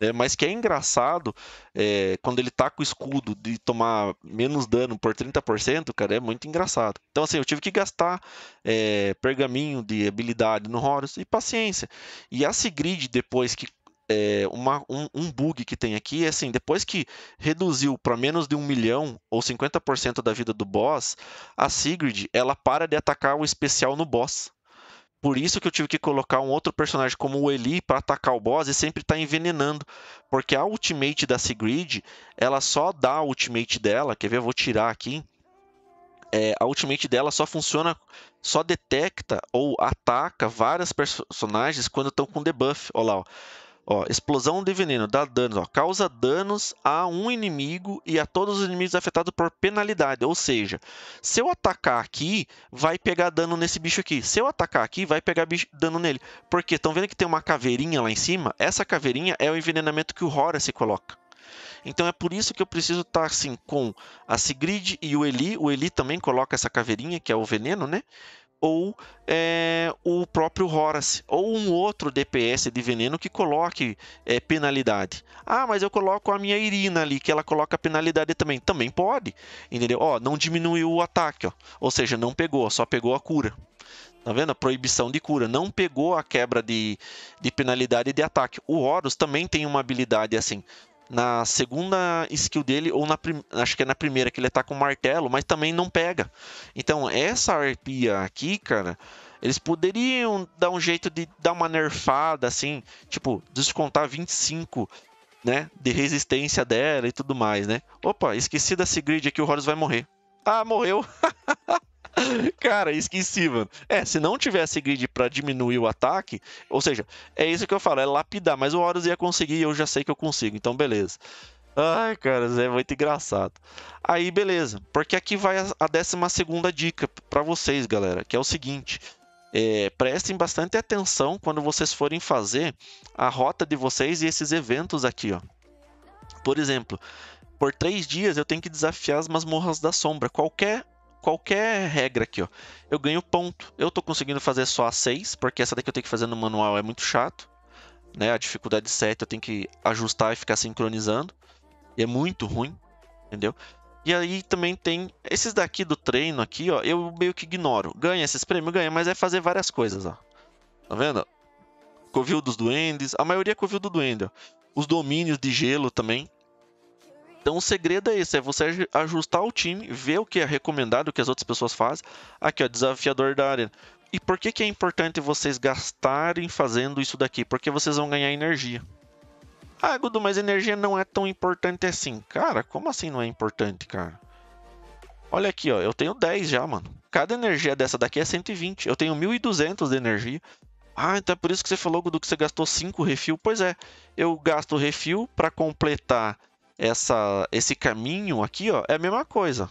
Né? mas que é engraçado é, quando ele tá com o escudo de tomar menos dano por 30%, cara, é muito engraçado. Então, assim, eu tive que gastar é, pergaminho de habilidade no Horus e paciência. E a Sigrid, depois que é, uma, um, um, bug que tem aqui é assim: depois que reduziu para menos de um milhão ou 50% da vida do boss, a Sigrid ela para de atacar o especial no boss. Por isso que eu tive que colocar um outro personagem como o Eli para atacar o boss e sempre tá envenenando. Porque a ultimate da Sigrid, ela só dá a ultimate dela. Quer ver? Eu vou tirar aqui. É, a ultimate dela só funciona, só detecta ou ataca várias personagens quando estão com debuff. Olha lá, ó. Ó, explosão de veneno dá danos, ó, causa danos a um inimigo e a todos os inimigos afetados por penalidade. Ou seja, se eu atacar aqui, vai pegar dano nesse bicho aqui. Se eu atacar aqui, vai pegar bicho, dano nele. Porque estão vendo que tem uma caveirinha lá em cima? Essa caveirinha é o envenenamento que o hora se coloca. Então é por isso que eu preciso estar tá, assim com a Sigrid e o Eli. O Eli também coloca essa caveirinha, que é o veneno, né? ou é, o próprio Horace, ou um outro DPS de veneno que coloque é, penalidade. Ah, mas eu coloco a minha Irina ali, que ela coloca penalidade também. Também pode, entendeu? Ó, não diminuiu o ataque, ó. ou seja, não pegou, só pegou a cura. Tá vendo? A proibição de cura. Não pegou a quebra de, de penalidade de ataque. O Horus também tem uma habilidade assim na segunda skill dele, ou na acho que é na primeira que ele ataca tá com um martelo, mas também não pega. Então, essa arpia aqui, cara, eles poderiam dar um jeito de dar uma nerfada, assim, tipo, descontar 25 né, de resistência dela e tudo mais, né? Opa, esqueci da Sigrid aqui, o Horus vai morrer. Ah, morreu! *laughs* *laughs* Cara, esqueci, mano. É, se não tivesse grid para diminuir o ataque, ou seja, é isso que eu falo, é lapidar, mas o Horus ia conseguir, eu já sei que eu consigo, então beleza. Ai, cara, é muito engraçado. Aí, beleza. Porque aqui vai a 12 dica para vocês, galera, que é o seguinte. É, prestem bastante atenção quando vocês forem fazer a rota de vocês e esses eventos aqui, ó. Por exemplo, por três dias eu tenho que desafiar as masmorras da sombra. Qualquer qualquer regra aqui, ó. Eu ganho ponto. Eu tô conseguindo fazer só a 6, porque essa daqui eu tenho que fazer no manual é muito chato. Né? A dificuldade 7 eu tenho que ajustar e ficar sincronizando. E é muito ruim, entendeu? E aí também tem esses daqui do treino aqui, ó. Eu meio que ignoro. Ganha esses prêmios, ganha, mas é fazer várias coisas, ó. Tá vendo? Covil dos duendes, a maioria é covil do duende, ó. Os domínios de gelo também, então o segredo é esse, é você ajustar o time, ver o que é recomendado, o que as outras pessoas fazem. Aqui, ó, desafiador da área. E por que, que é importante vocês gastarem fazendo isso daqui? Porque vocês vão ganhar energia. Ah, Gudu, mas energia não é tão importante assim. Cara, como assim não é importante, cara? Olha aqui, ó, eu tenho 10 já, mano. Cada energia dessa daqui é 120. Eu tenho 1.200 de energia. Ah, então é por isso que você falou, Gudu, que você gastou 5 refil. Pois é, eu gasto refil para completar essa, esse caminho aqui, ó, é a mesma coisa.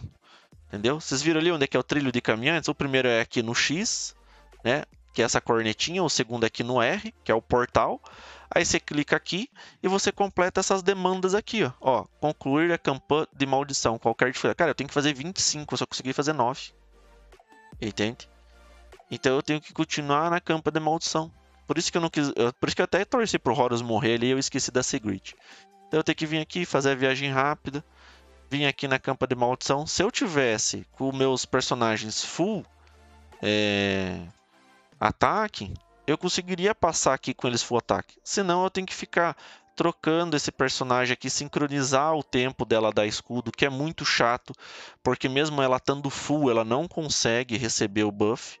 Entendeu? Vocês viram ali onde é que é o trilho de caminhantes? O primeiro é aqui no X, né? Que é essa cornetinha. O segundo é aqui no R, que é o portal. Aí você clica aqui e você completa essas demandas aqui, ó. ó concluir a campanha de maldição, qualquer dificuldade. Cara, eu tenho que fazer 25, eu só consegui fazer 9. Entende? Então eu tenho que continuar na campanha de maldição. Por isso que eu não quis. Por isso que eu até torci pro Horus morrer ali e eu esqueci da Sigrid. Então eu tenho que vir aqui, fazer a viagem rápida, vir aqui na campa de maldição. Se eu tivesse com meus personagens full é, ataque, eu conseguiria passar aqui com eles full ataque. Senão eu tenho que ficar trocando esse personagem aqui, sincronizar o tempo dela dar escudo, que é muito chato, porque mesmo ela estando full, ela não consegue receber o buff.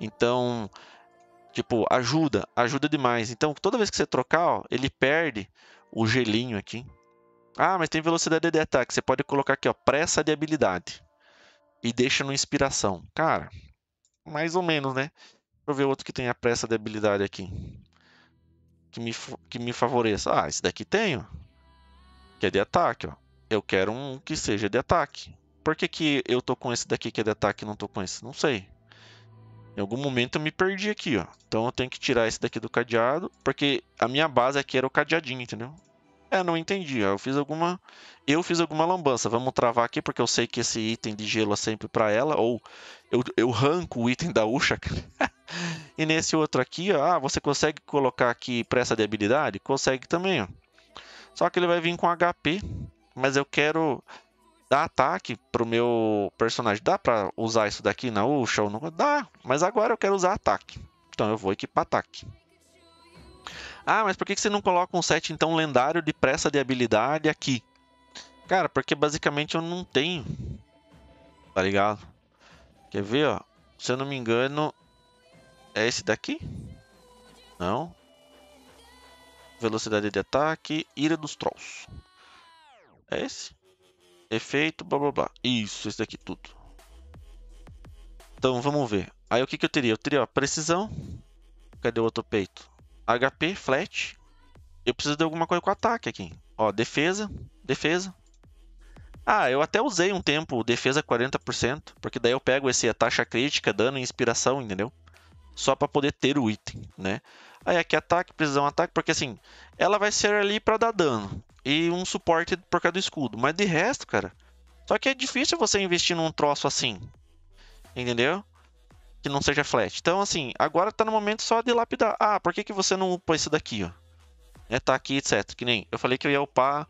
Então, tipo, ajuda, ajuda demais. Então, toda vez que você trocar, ó, ele perde o gelinho aqui. Ah, mas tem velocidade de ataque. Você pode colocar aqui, ó, pressa de habilidade. E deixa no inspiração. Cara, mais ou menos, né? Deixa eu ver outro que tem a pressa de habilidade aqui. Que me, que me favoreça. Ah, esse daqui tenho. Que é de ataque, ó. Eu quero um que seja de ataque. Por que, que eu tô com esse daqui que é de ataque e não tô com esse? Não sei. Em algum momento eu me perdi aqui, ó. Então eu tenho que tirar esse daqui do cadeado, porque a minha base aqui era o cadeadinho, entendeu? É, não entendi. Eu fiz alguma eu fiz alguma lambança. Vamos travar aqui porque eu sei que esse item de gelo é sempre para ela ou eu, eu ranco o item da Usha. *laughs* e nesse outro aqui, ó, ah, você consegue colocar aqui pressa de habilidade? Consegue também, ó. Só que ele vai vir com HP, mas eu quero dar ataque pro meu personagem. Dá para usar isso daqui na Usha ou não? Dá, mas agora eu quero usar ataque. Então eu vou equipar ataque. Ah, mas por que você não coloca um set então lendário de pressa de habilidade aqui? Cara, porque basicamente eu não tenho. Tá ligado? Quer ver, ó? Se eu não me engano, é esse daqui? Não. Velocidade de ataque, ira dos trolls. É esse? Efeito, blá blá blá. Isso, esse daqui tudo. Então vamos ver. Aí o que, que eu teria? Eu teria ó, precisão. Cadê o outro peito? HP, flat. Eu preciso de alguma coisa com ataque aqui. Ó, defesa, defesa. Ah, eu até usei um tempo defesa 40%, porque daí eu pego esse a taxa crítica, dano e inspiração, entendeu? Só para poder ter o item, né? Aí aqui ataque, precisão ataque, porque assim, ela vai ser ali para dar dano e um suporte por causa do escudo. Mas de resto, cara. Só que é difícil você investir num troço assim. Entendeu? Que não seja flat. Então, assim, agora tá no momento só de lapidar. Ah, por que, que você não upou isso daqui, ó? É tá aqui, etc. Que nem eu falei que eu ia upar.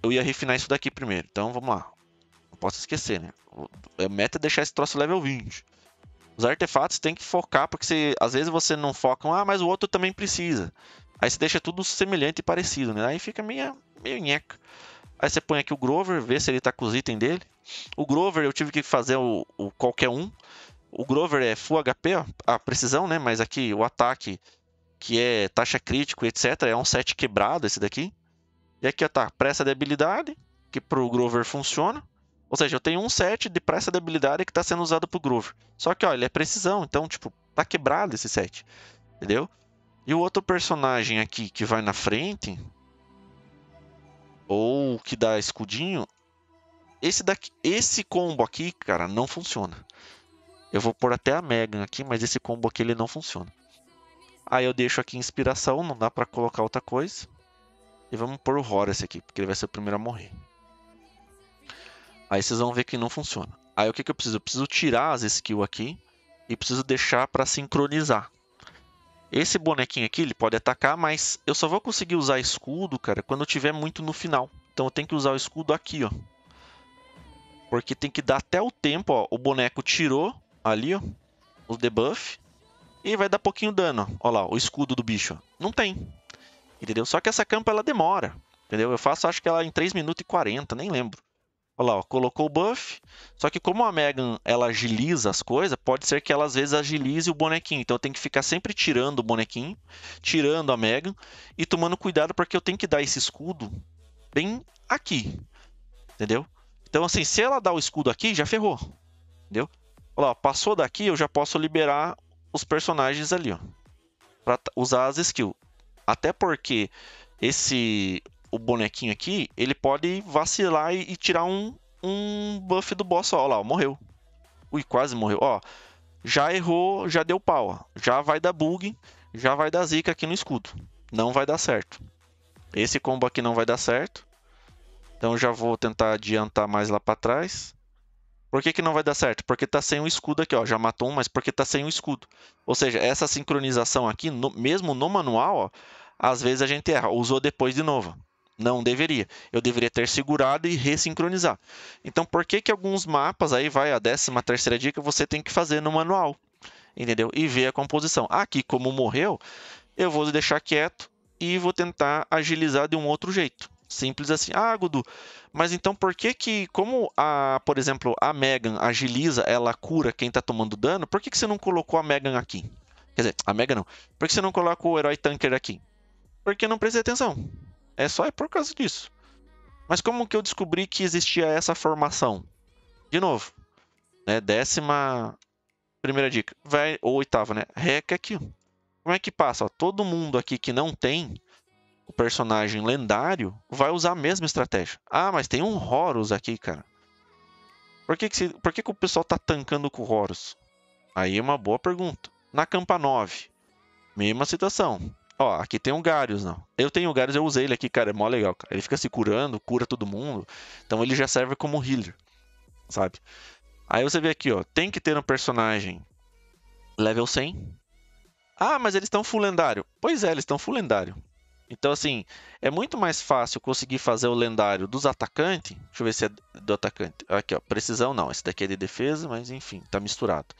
Eu ia refinar isso daqui primeiro. Então, vamos lá. Não posso esquecer, né? A meta é deixar esse troço level 20. Os artefatos tem que focar, porque você, às vezes você não foca, ah, mas o outro também precisa. Aí você deixa tudo semelhante e parecido, né? Aí fica meio meio nheca. Aí você põe aqui o Grover, vê se ele tá com os itens dele. O Grover eu tive que fazer o, o qualquer um. O Grover é full HP, ó, a precisão, né? Mas aqui o ataque, que é taxa crítico, etc. É um set quebrado esse daqui. E aqui ó, tá pressa de habilidade, que pro Grover funciona. Ou seja, eu tenho um set de pressa de habilidade que está sendo usado pro Grover. Só que, ó, ele é precisão, então, tipo, tá quebrado esse set. Entendeu? E o outro personagem aqui que vai na frente, ou que dá escudinho, esse daqui, esse combo aqui, cara, não funciona. Eu vou pôr até a Megan aqui, mas esse combo aqui ele não funciona. Aí eu deixo aqui inspiração, não dá para colocar outra coisa. E vamos pôr o Horace aqui, porque ele vai ser o primeiro a morrer. Aí vocês vão ver que não funciona. Aí o que, que eu preciso? Eu preciso tirar as skills aqui e preciso deixar para sincronizar. Esse bonequinho aqui, ele pode atacar, mas eu só vou conseguir usar escudo, cara, quando eu tiver muito no final. Então eu tenho que usar o escudo aqui, ó. Porque tem que dar até o tempo, ó. O boneco tirou ali, ó, o debuff. E vai dar pouquinho dano. Ó lá, o escudo do bicho. Não tem. Entendeu? Só que essa campa, ela demora. Entendeu? Eu faço, acho que ela em 3 minutos e 40, nem lembro. Olha lá, ó, colocou o buff. Só que como a Megan ela agiliza as coisas, pode ser que ela às vezes agilize o bonequinho. Então eu tenho que ficar sempre tirando o bonequinho, tirando a Megan e tomando cuidado porque eu tenho que dar esse escudo bem aqui. Entendeu? Então assim, se ela dá o escudo aqui, já ferrou. Entendeu? Olha lá, passou daqui, eu já posso liberar os personagens ali, ó. Pra usar as skills. Até porque esse o bonequinho aqui, ele pode vacilar e, e tirar um, um buff do boss, ó, ó lá, ó, morreu. Ui, quase morreu, ó. Já errou, já deu pau, ó. Já vai dar bug, já vai dar zica aqui no escudo. Não vai dar certo. Esse combo aqui não vai dar certo. Então já vou tentar adiantar mais lá para trás. Por que, que não vai dar certo? Porque tá sem o escudo aqui, ó. Já matou um, mas porque tá sem o escudo. Ou seja, essa sincronização aqui, no, mesmo no manual, ó, às vezes a gente erra. Usou depois de novo. Não deveria. Eu deveria ter segurado e ressincronizar. Então, por que que alguns mapas, aí vai a décima terceira dica, você tem que fazer no manual, entendeu? E ver a composição. Aqui, como morreu, eu vou deixar quieto e vou tentar agilizar de um outro jeito. Simples assim. Ah, Gudu, mas então por que que, como a, por exemplo, a Megan agiliza, ela cura quem tá tomando dano, por que que você não colocou a Megan aqui? Quer dizer, a Megan não. Por que você não coloca o herói tanker aqui? Porque não prestei atenção. É só é por causa disso. Mas como que eu descobri que existia essa formação? De novo, né? Décima primeira dica, vai ou oitava, né? Rec é aqui. Como é que passa? Ó, todo mundo aqui que não tem o personagem lendário vai usar a mesma estratégia. Ah, mas tem um Horus aqui, cara. Por que que, se, por que, que o pessoal tá tancando com o Horus? Aí é uma boa pergunta. Na campa 9, mesma situação. Ó, aqui tem um Garius, não. Eu tenho o Garius, eu usei ele aqui, cara. É mó legal, cara. Ele fica se curando, cura todo mundo. Então ele já serve como healer, sabe? Aí você vê aqui, ó. Tem que ter um personagem level 100. Ah, mas eles estão full lendário. Pois é, eles estão full lendário. Então, assim, é muito mais fácil conseguir fazer o lendário dos atacantes. Deixa eu ver se é do atacante. Aqui, ó. Precisão não. Esse daqui é de defesa, mas enfim, tá misturado.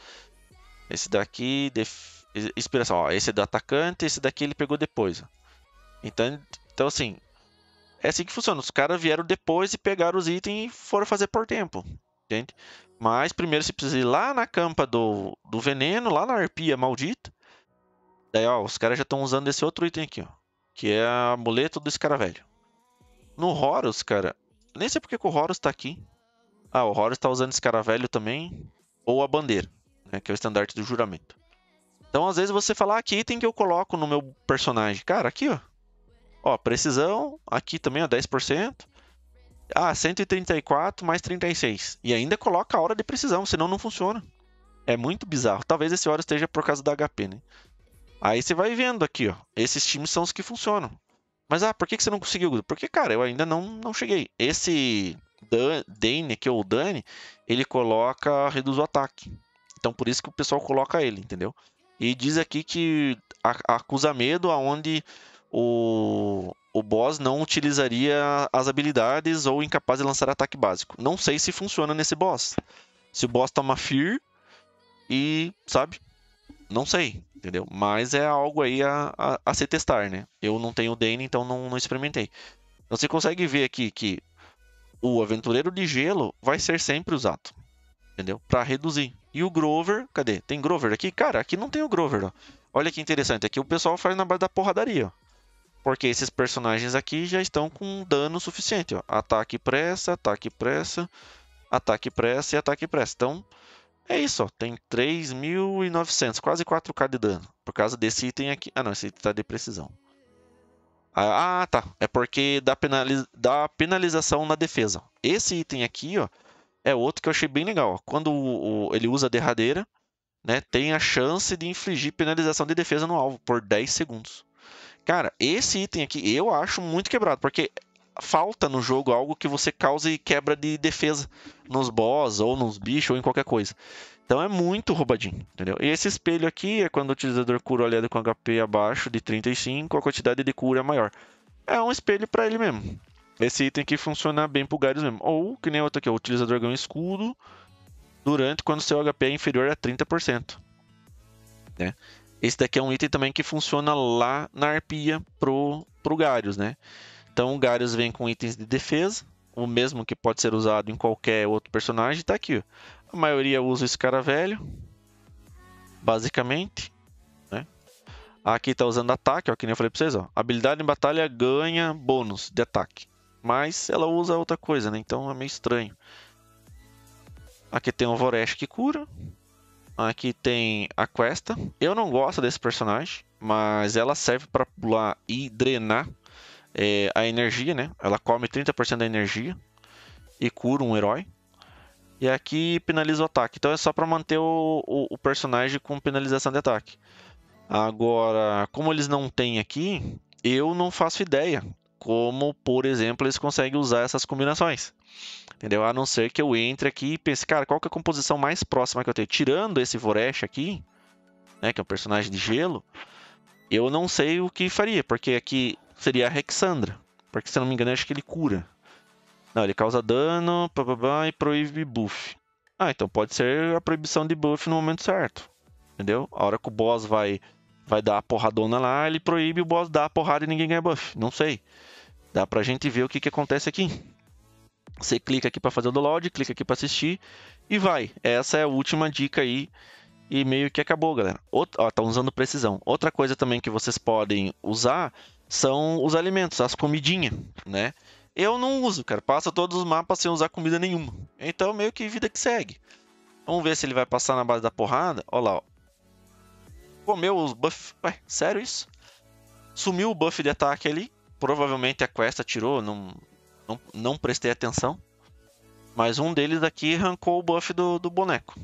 Esse daqui, defesa inspiração, ó, esse é do atacante, esse daqui ele pegou depois. Ó. Então, então assim, é assim que funciona. Os caras vieram depois e pegaram os itens e foram fazer por tempo, entende? Mas primeiro você precisa ir lá na campa do, do veneno, lá na arpia maldita. Daí, ó, os caras já estão usando esse outro item aqui, ó, que é a amuleto do escaravelho. No Horus, cara, nem sei porque que o Horus tá aqui. Ah, o Horus tá usando escaravelho também, ou a bandeira, né, que é o estandarte do juramento. Então, às vezes, você fala, ah, que item que eu coloco no meu personagem? Cara, aqui, ó. Ó, precisão, aqui também, ó, 10%. Ah, 134 mais 36. E ainda coloca a hora de precisão, senão não funciona. É muito bizarro. Talvez esse hora esteja por causa da HP, né? Aí você vai vendo aqui, ó. Esses times são os que funcionam. Mas, ah, por que, que você não conseguiu? Porque, cara, eu ainda não, não cheguei. Esse Dane aqui, é ou Dane, ele coloca, reduz o ataque. Então, por isso que o pessoal coloca ele, entendeu? E diz aqui que acusa medo aonde o, o boss não utilizaria as habilidades ou incapaz de lançar ataque básico. Não sei se funciona nesse boss. Se o boss toma Fear e, sabe? Não sei, entendeu? Mas é algo aí a, a, a se testar, né? Eu não tenho Dane, então não, não experimentei. Então você consegue ver aqui que o Aventureiro de Gelo vai ser sempre usado entendeu? Para reduzir. E o Grover, cadê? Tem Grover aqui? Cara, aqui não tem o Grover, ó. Olha que interessante, aqui o pessoal faz na base da porradaria, ó. Porque esses personagens aqui já estão com dano suficiente, ó. Ataque pressa, ataque pressa, ataque pressa e ataque pressa. Então, é isso, ó. Tem 3.900, quase 4k de dano. Por causa desse item aqui. Ah, não, esse item tá de precisão. Ah, ah tá. É porque dá, dá penalização na defesa. Esse item aqui, ó, é outro que eu achei bem legal. Quando o, o, ele usa a derradeira, né, tem a chance de infligir penalização de defesa no alvo por 10 segundos. Cara, esse item aqui eu acho muito quebrado, porque falta no jogo algo que você cause quebra de defesa nos boss, ou nos bichos, ou em qualquer coisa. Então é muito roubadinho, entendeu? E esse espelho aqui é quando o utilizador cura o aliado com HP abaixo de 35, a quantidade de cura é maior. É um espelho para ele mesmo. Esse item aqui funciona bem pro Gaidos mesmo. Ou, que nem outro aqui, ó, utilizador ganha escudo durante quando seu HP é inferior a 30%. Né? Esse daqui é um item também que funciona lá na arpia pro, pro Garius, né? Então o Garius vem com itens de defesa, o mesmo que pode ser usado em qualquer outro personagem, tá aqui. Ó. A maioria usa esse cara velho, basicamente. Né? Aqui tá usando ataque, ó, que nem eu falei pra vocês, ó. Habilidade em batalha ganha bônus de ataque. Mas ela usa outra coisa, né? Então é meio estranho. Aqui tem o Voresh que cura. Aqui tem a Questa. Eu não gosto desse personagem, mas ela serve para pular e drenar é, a energia, né? Ela come 30% da energia e cura um herói. E aqui penaliza o ataque. Então é só para manter o, o, o, personagem com penalização de ataque. Agora, como eles não têm aqui, eu não faço ideia como, por exemplo, eles conseguem usar essas combinações. Entendeu? A não ser que eu entre aqui e pense, cara, qual que é a composição mais próxima que eu tenho? Tirando esse Voresh aqui, né, que é um personagem de gelo, eu não sei o que faria, porque aqui seria a Rexandra. Porque se eu não me engano, acho que ele cura. Não, ele causa dano, pá, pá, pá, e proíbe buff. Ah, então pode ser a proibição de buff no momento certo. Entendeu? A hora que o boss vai vai dar a porradona lá, ele proíbe o boss dar a porrada e ninguém ganha buff. Não sei. Dá para a gente ver o que, que acontece aqui. Você clica aqui para fazer o download, clica aqui para assistir e vai. Essa é a última dica aí e meio que acabou, galera. Outra, ó, tá usando precisão. Outra coisa também que vocês podem usar são os alimentos, as comidinhas, né? Eu não uso, cara. Passa todos os mapas sem usar comida nenhuma. Então, meio que vida que segue. Vamos ver se ele vai passar na base da porrada. Olha lá, ó. Comeu os buff. Ué, sério isso? Sumiu o buff de ataque ali. Provavelmente a Questa tirou, não, não, não prestei atenção. Mas um deles aqui arrancou o buff do, do boneco.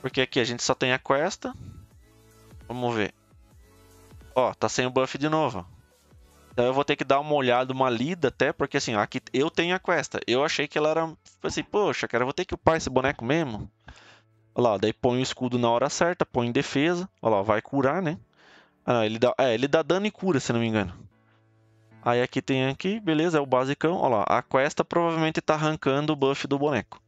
Porque aqui a gente só tem a Questa. Vamos ver. Ó, tá sem o buff de novo. Então eu vou ter que dar uma olhada, uma lida até, porque assim, ó, aqui eu tenho a Questa. Eu achei que ela era tipo assim, poxa, cara, eu vou ter que upar esse boneco mesmo. Olha lá, daí põe o escudo na hora certa, põe em defesa. Olha lá, vai curar, né? Ah, ele dá, é, ele dá dano e cura, se não me engano. Aí aqui tem aqui, beleza, é o basicão. Olha lá, a questa provavelmente está arrancando o buff do boneco.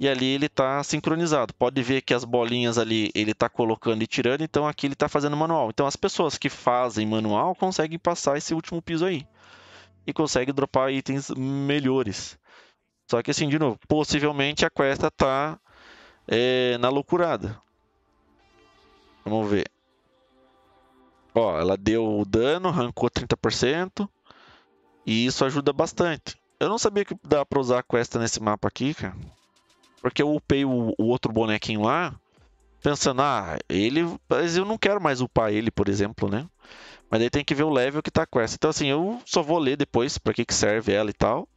E ali ele está sincronizado. Pode ver que as bolinhas ali ele está colocando e tirando, então aqui ele está fazendo manual. Então as pessoas que fazem manual conseguem passar esse último piso aí. E conseguem dropar itens melhores. Só que assim, de novo, possivelmente a questa está é, na loucurada. Vamos ver. Ó, ela deu o dano, arrancou 30%. E isso ajuda bastante. Eu não sabia que dá pra usar a quest nesse mapa aqui, cara. Porque eu upei o, o outro bonequinho lá. Pensando, ah, ele. Mas eu não quero mais upar ele, por exemplo, né? Mas aí tem que ver o level que tá a quest. Então, assim, eu só vou ler depois pra que, que serve ela e tal.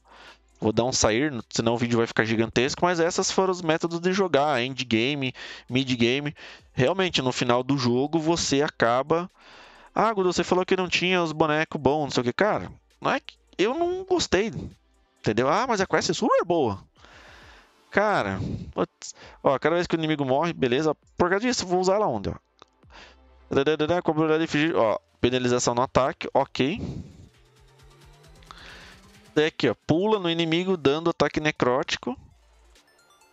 Vou dar um sair, senão o vídeo vai ficar gigantesco. Mas essas foram os métodos de jogar: endgame, midgame. Realmente, no final do jogo, você acaba ah, Gudu, você falou que não tinha os bonecos bons, não sei o que. Cara, não é que eu não gostei. Entendeu? Ah, mas a quest é super boa. Cara, putz, ó, cada vez que o inimigo morre, beleza. Por causa disso, vou usar ela onde? Ó. a ó. Penalização no ataque, ok. Daí aqui, ó. Pula no inimigo dando ataque necrótico,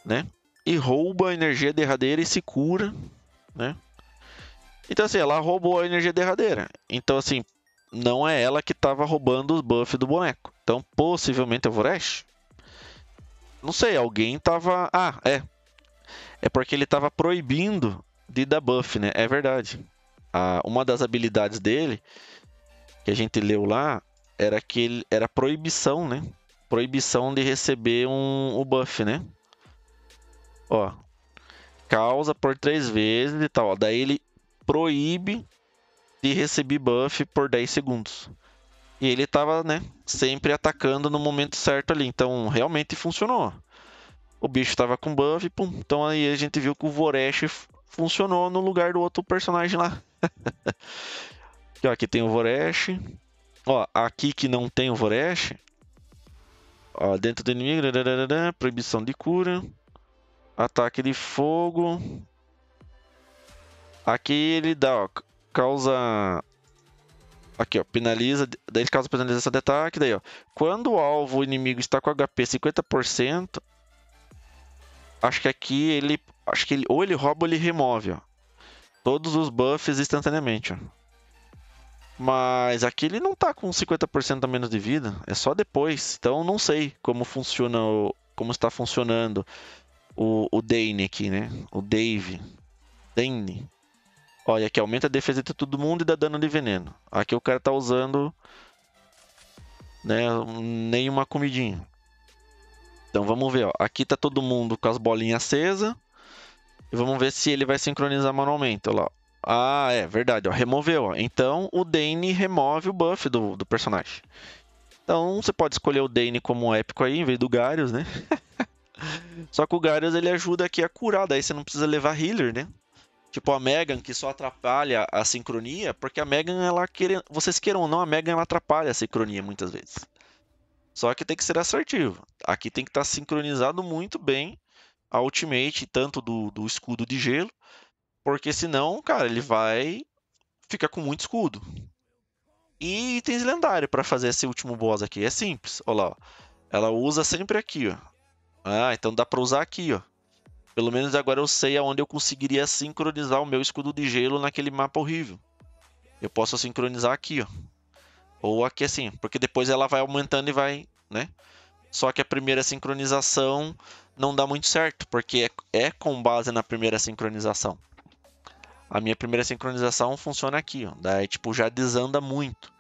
né? E rouba a energia derradeira e se cura, né? Então, assim, ela roubou a energia derradeira. Então, assim, não é ela que estava roubando os buffs do boneco. Então, possivelmente é o Voresh. Não sei, alguém tava. Ah, é. É porque ele tava proibindo de dar buff, né? É verdade. Ah, uma das habilidades dele, que a gente leu lá, era que ele... era proibição, né? Proibição de receber um, o buff, né? Ó. Causa por três vezes e tal. Ó. Daí ele proíbe de receber buff por 10 segundos. E ele tava né, sempre atacando no momento certo ali. Então, realmente funcionou. O bicho tava com buff, pum. Então aí a gente viu que o Voresh funcionou no lugar do outro personagem lá. aqui, *laughs* ó, aqui tem o Voresh. Ó, aqui que não tem o Voresh. Ó, dentro do inimigo, proibição de cura, ataque de fogo, Aqui ele dá, ó, causa. Aqui, ó, penaliza. Daí ele causa penalização de ataque. Daí, ó, quando o alvo inimigo está com HP 50%, acho que aqui ele. Acho que ele, ou ele rouba ou ele remove, ó. Todos os buffs instantaneamente, ó. Mas aqui ele não tá com 50% a menos de vida, é só depois. Então não sei como funciona o, como está funcionando o, o Dane aqui, né? O Dave. Dane. Olha, aqui aumenta a defesa de todo mundo e dá dano de veneno. Aqui o cara tá usando né, nenhuma comidinha. Então vamos ver, ó. aqui tá todo mundo com as bolinhas acesa E vamos ver se ele vai sincronizar manualmente, Olha lá. Ah, é verdade, ó, removeu. Ó. Então o Dane remove o buff do, do personagem. Então você pode escolher o Dane como épico aí, em vez do Garius, né? *laughs* Só que o Garius ele ajuda aqui a curar, daí você não precisa levar healer, né? Tipo a Megan, que só atrapalha a sincronia, porque a Megan, ela quer... vocês queiram ou não, a Megan ela atrapalha a sincronia muitas vezes. Só que tem que ser assertivo. Aqui tem que estar tá sincronizado muito bem a ultimate, tanto do, do escudo de gelo, porque senão, cara, ele vai ficar com muito escudo. E itens lendários para fazer esse último boss aqui. É simples, olha lá. Ó. Ela usa sempre aqui, ó. Ah, então dá para usar aqui, ó. Pelo menos agora eu sei aonde eu conseguiria sincronizar o meu escudo de gelo naquele mapa horrível. Eu posso sincronizar aqui, ó. Ou aqui assim, porque depois ela vai aumentando e vai, né? Só que a primeira sincronização não dá muito certo, porque é, é com base na primeira sincronização. A minha primeira sincronização funciona aqui, ó. Daí, tipo, já desanda muito.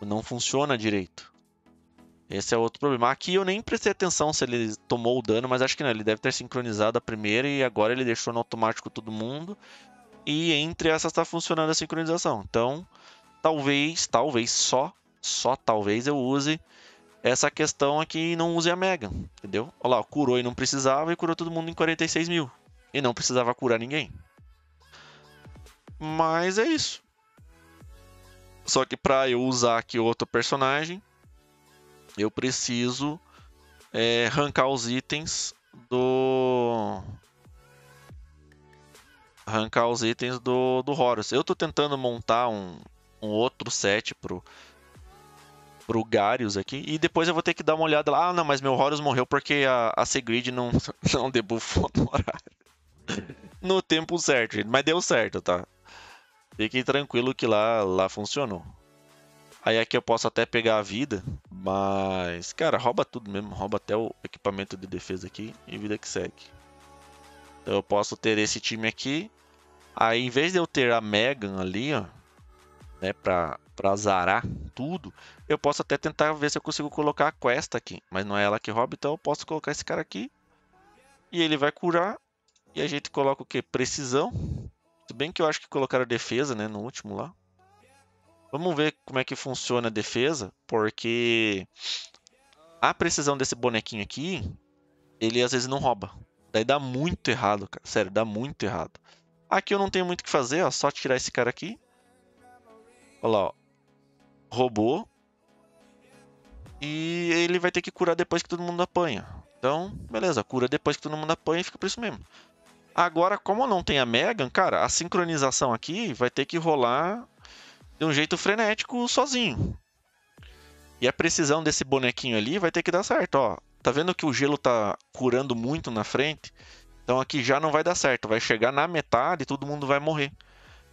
Não funciona direito. Esse é outro problema. Aqui eu nem prestei atenção se ele tomou o dano, mas acho que não. Ele deve ter sincronizado a primeira e agora ele deixou no automático todo mundo. E entre essas está funcionando a sincronização. Então, talvez, talvez, só, só talvez eu use essa questão aqui e não use a Mega, entendeu? Olha lá, curou e não precisava e curou todo mundo em 46 mil. E não precisava curar ninguém. Mas é isso. Só que para eu usar aqui outro personagem, eu preciso é, arrancar os itens do arrancar os itens do, do Horus. Eu estou tentando montar um, um outro set pro pro Garius aqui, e depois eu vou ter que dar uma olhada lá, ah não, mas meu Horus morreu porque a, a Segrid não, *laughs* não debuffou no horário no tempo certo, mas deu certo, tá? Fiquem tranquilo que lá, lá funcionou. Aí aqui eu posso até pegar a vida, mas, cara, rouba tudo mesmo. Rouba até o equipamento de defesa aqui e vida que segue. Então eu posso ter esse time aqui. Aí em vez de eu ter a Megan ali, ó, né, pra, pra zarar tudo, eu posso até tentar ver se eu consigo colocar a Quest aqui. Mas não é ela que rouba, então eu posso colocar esse cara aqui. E ele vai curar. E a gente coloca o que? Precisão. Se bem que eu acho que colocaram defesa, né, no último lá. Vamos ver como é que funciona a defesa, porque a precisão desse bonequinho aqui, ele às vezes não rouba. Daí dá muito errado, cara. Sério, dá muito errado. Aqui eu não tenho muito o que fazer, ó. Só tirar esse cara aqui. Olha lá, ó. Roubou. E ele vai ter que curar depois que todo mundo apanha. Então, beleza. Cura depois que todo mundo apanha e fica por isso mesmo. Agora, como não tem a Megan, cara, a sincronização aqui vai ter que rolar de um jeito frenético sozinho. E a precisão desse bonequinho ali vai ter que dar certo, ó. Tá vendo que o gelo tá curando muito na frente? Então aqui já não vai dar certo, vai chegar na metade e todo mundo vai morrer.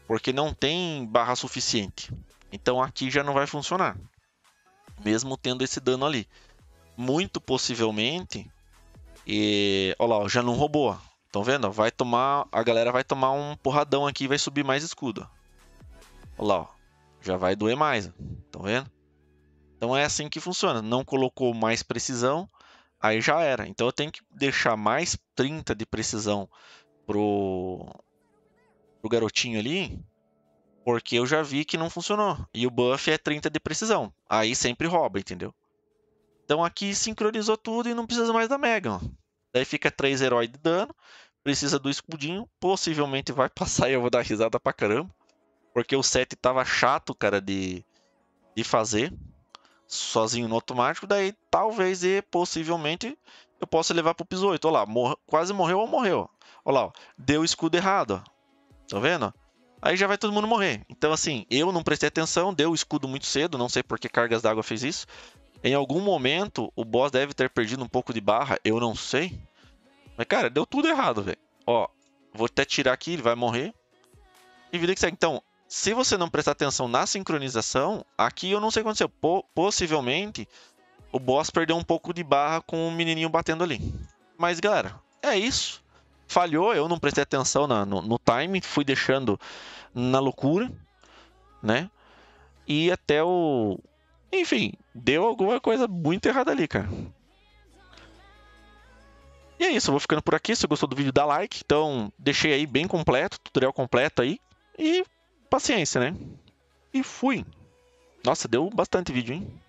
Porque não tem barra suficiente. Então aqui já não vai funcionar. Mesmo tendo esse dano ali. Muito possivelmente. E, ó lá, já não roubou. Tão vendo? Vai tomar. A galera vai tomar um porradão aqui e vai subir mais escudo. Ó lá, ó já vai doer mais, estão tá vendo? Então é assim que funciona, não colocou mais precisão, aí já era. Então eu tenho que deixar mais 30 de precisão pro, pro garotinho ali, porque eu já vi que não funcionou. E o buff é 30 de precisão, aí sempre rouba, entendeu? Então aqui sincronizou tudo e não precisa mais da Mega. Ó. Daí fica 3 heróis de dano, precisa do escudinho, possivelmente vai *laughs* passar e eu vou dar risada pra caramba. Porque o set tava chato, cara, de, de fazer sozinho no automático. Daí talvez e possivelmente eu possa levar pro piso 8. Olha lá, mor quase morreu ou morreu. Olha lá, ó, deu o escudo errado. Tá vendo? Aí já vai todo mundo morrer. Então, assim, eu não prestei atenção, deu o escudo muito cedo. Não sei por que Cargas d'Água fez isso. Em algum momento, o boss deve ter perdido um pouco de barra. Eu não sei. Mas, cara, deu tudo errado, velho. Ó, vou até tirar aqui, ele vai morrer. E vida que segue. Então, se você não prestar atenção na sincronização, aqui eu não sei o que aconteceu. Po possivelmente o boss perdeu um pouco de barra com o menininho batendo ali. Mas galera, é isso. Falhou, eu não prestei atenção na, no, no time, fui deixando na loucura, né? E até o. Enfim, deu alguma coisa muito errada ali, cara. E é isso, eu vou ficando por aqui. Se gostou do vídeo, dá like. Então, deixei aí bem completo, tutorial completo aí. E paciência, né? E fui. Nossa, deu bastante vídeo, hein?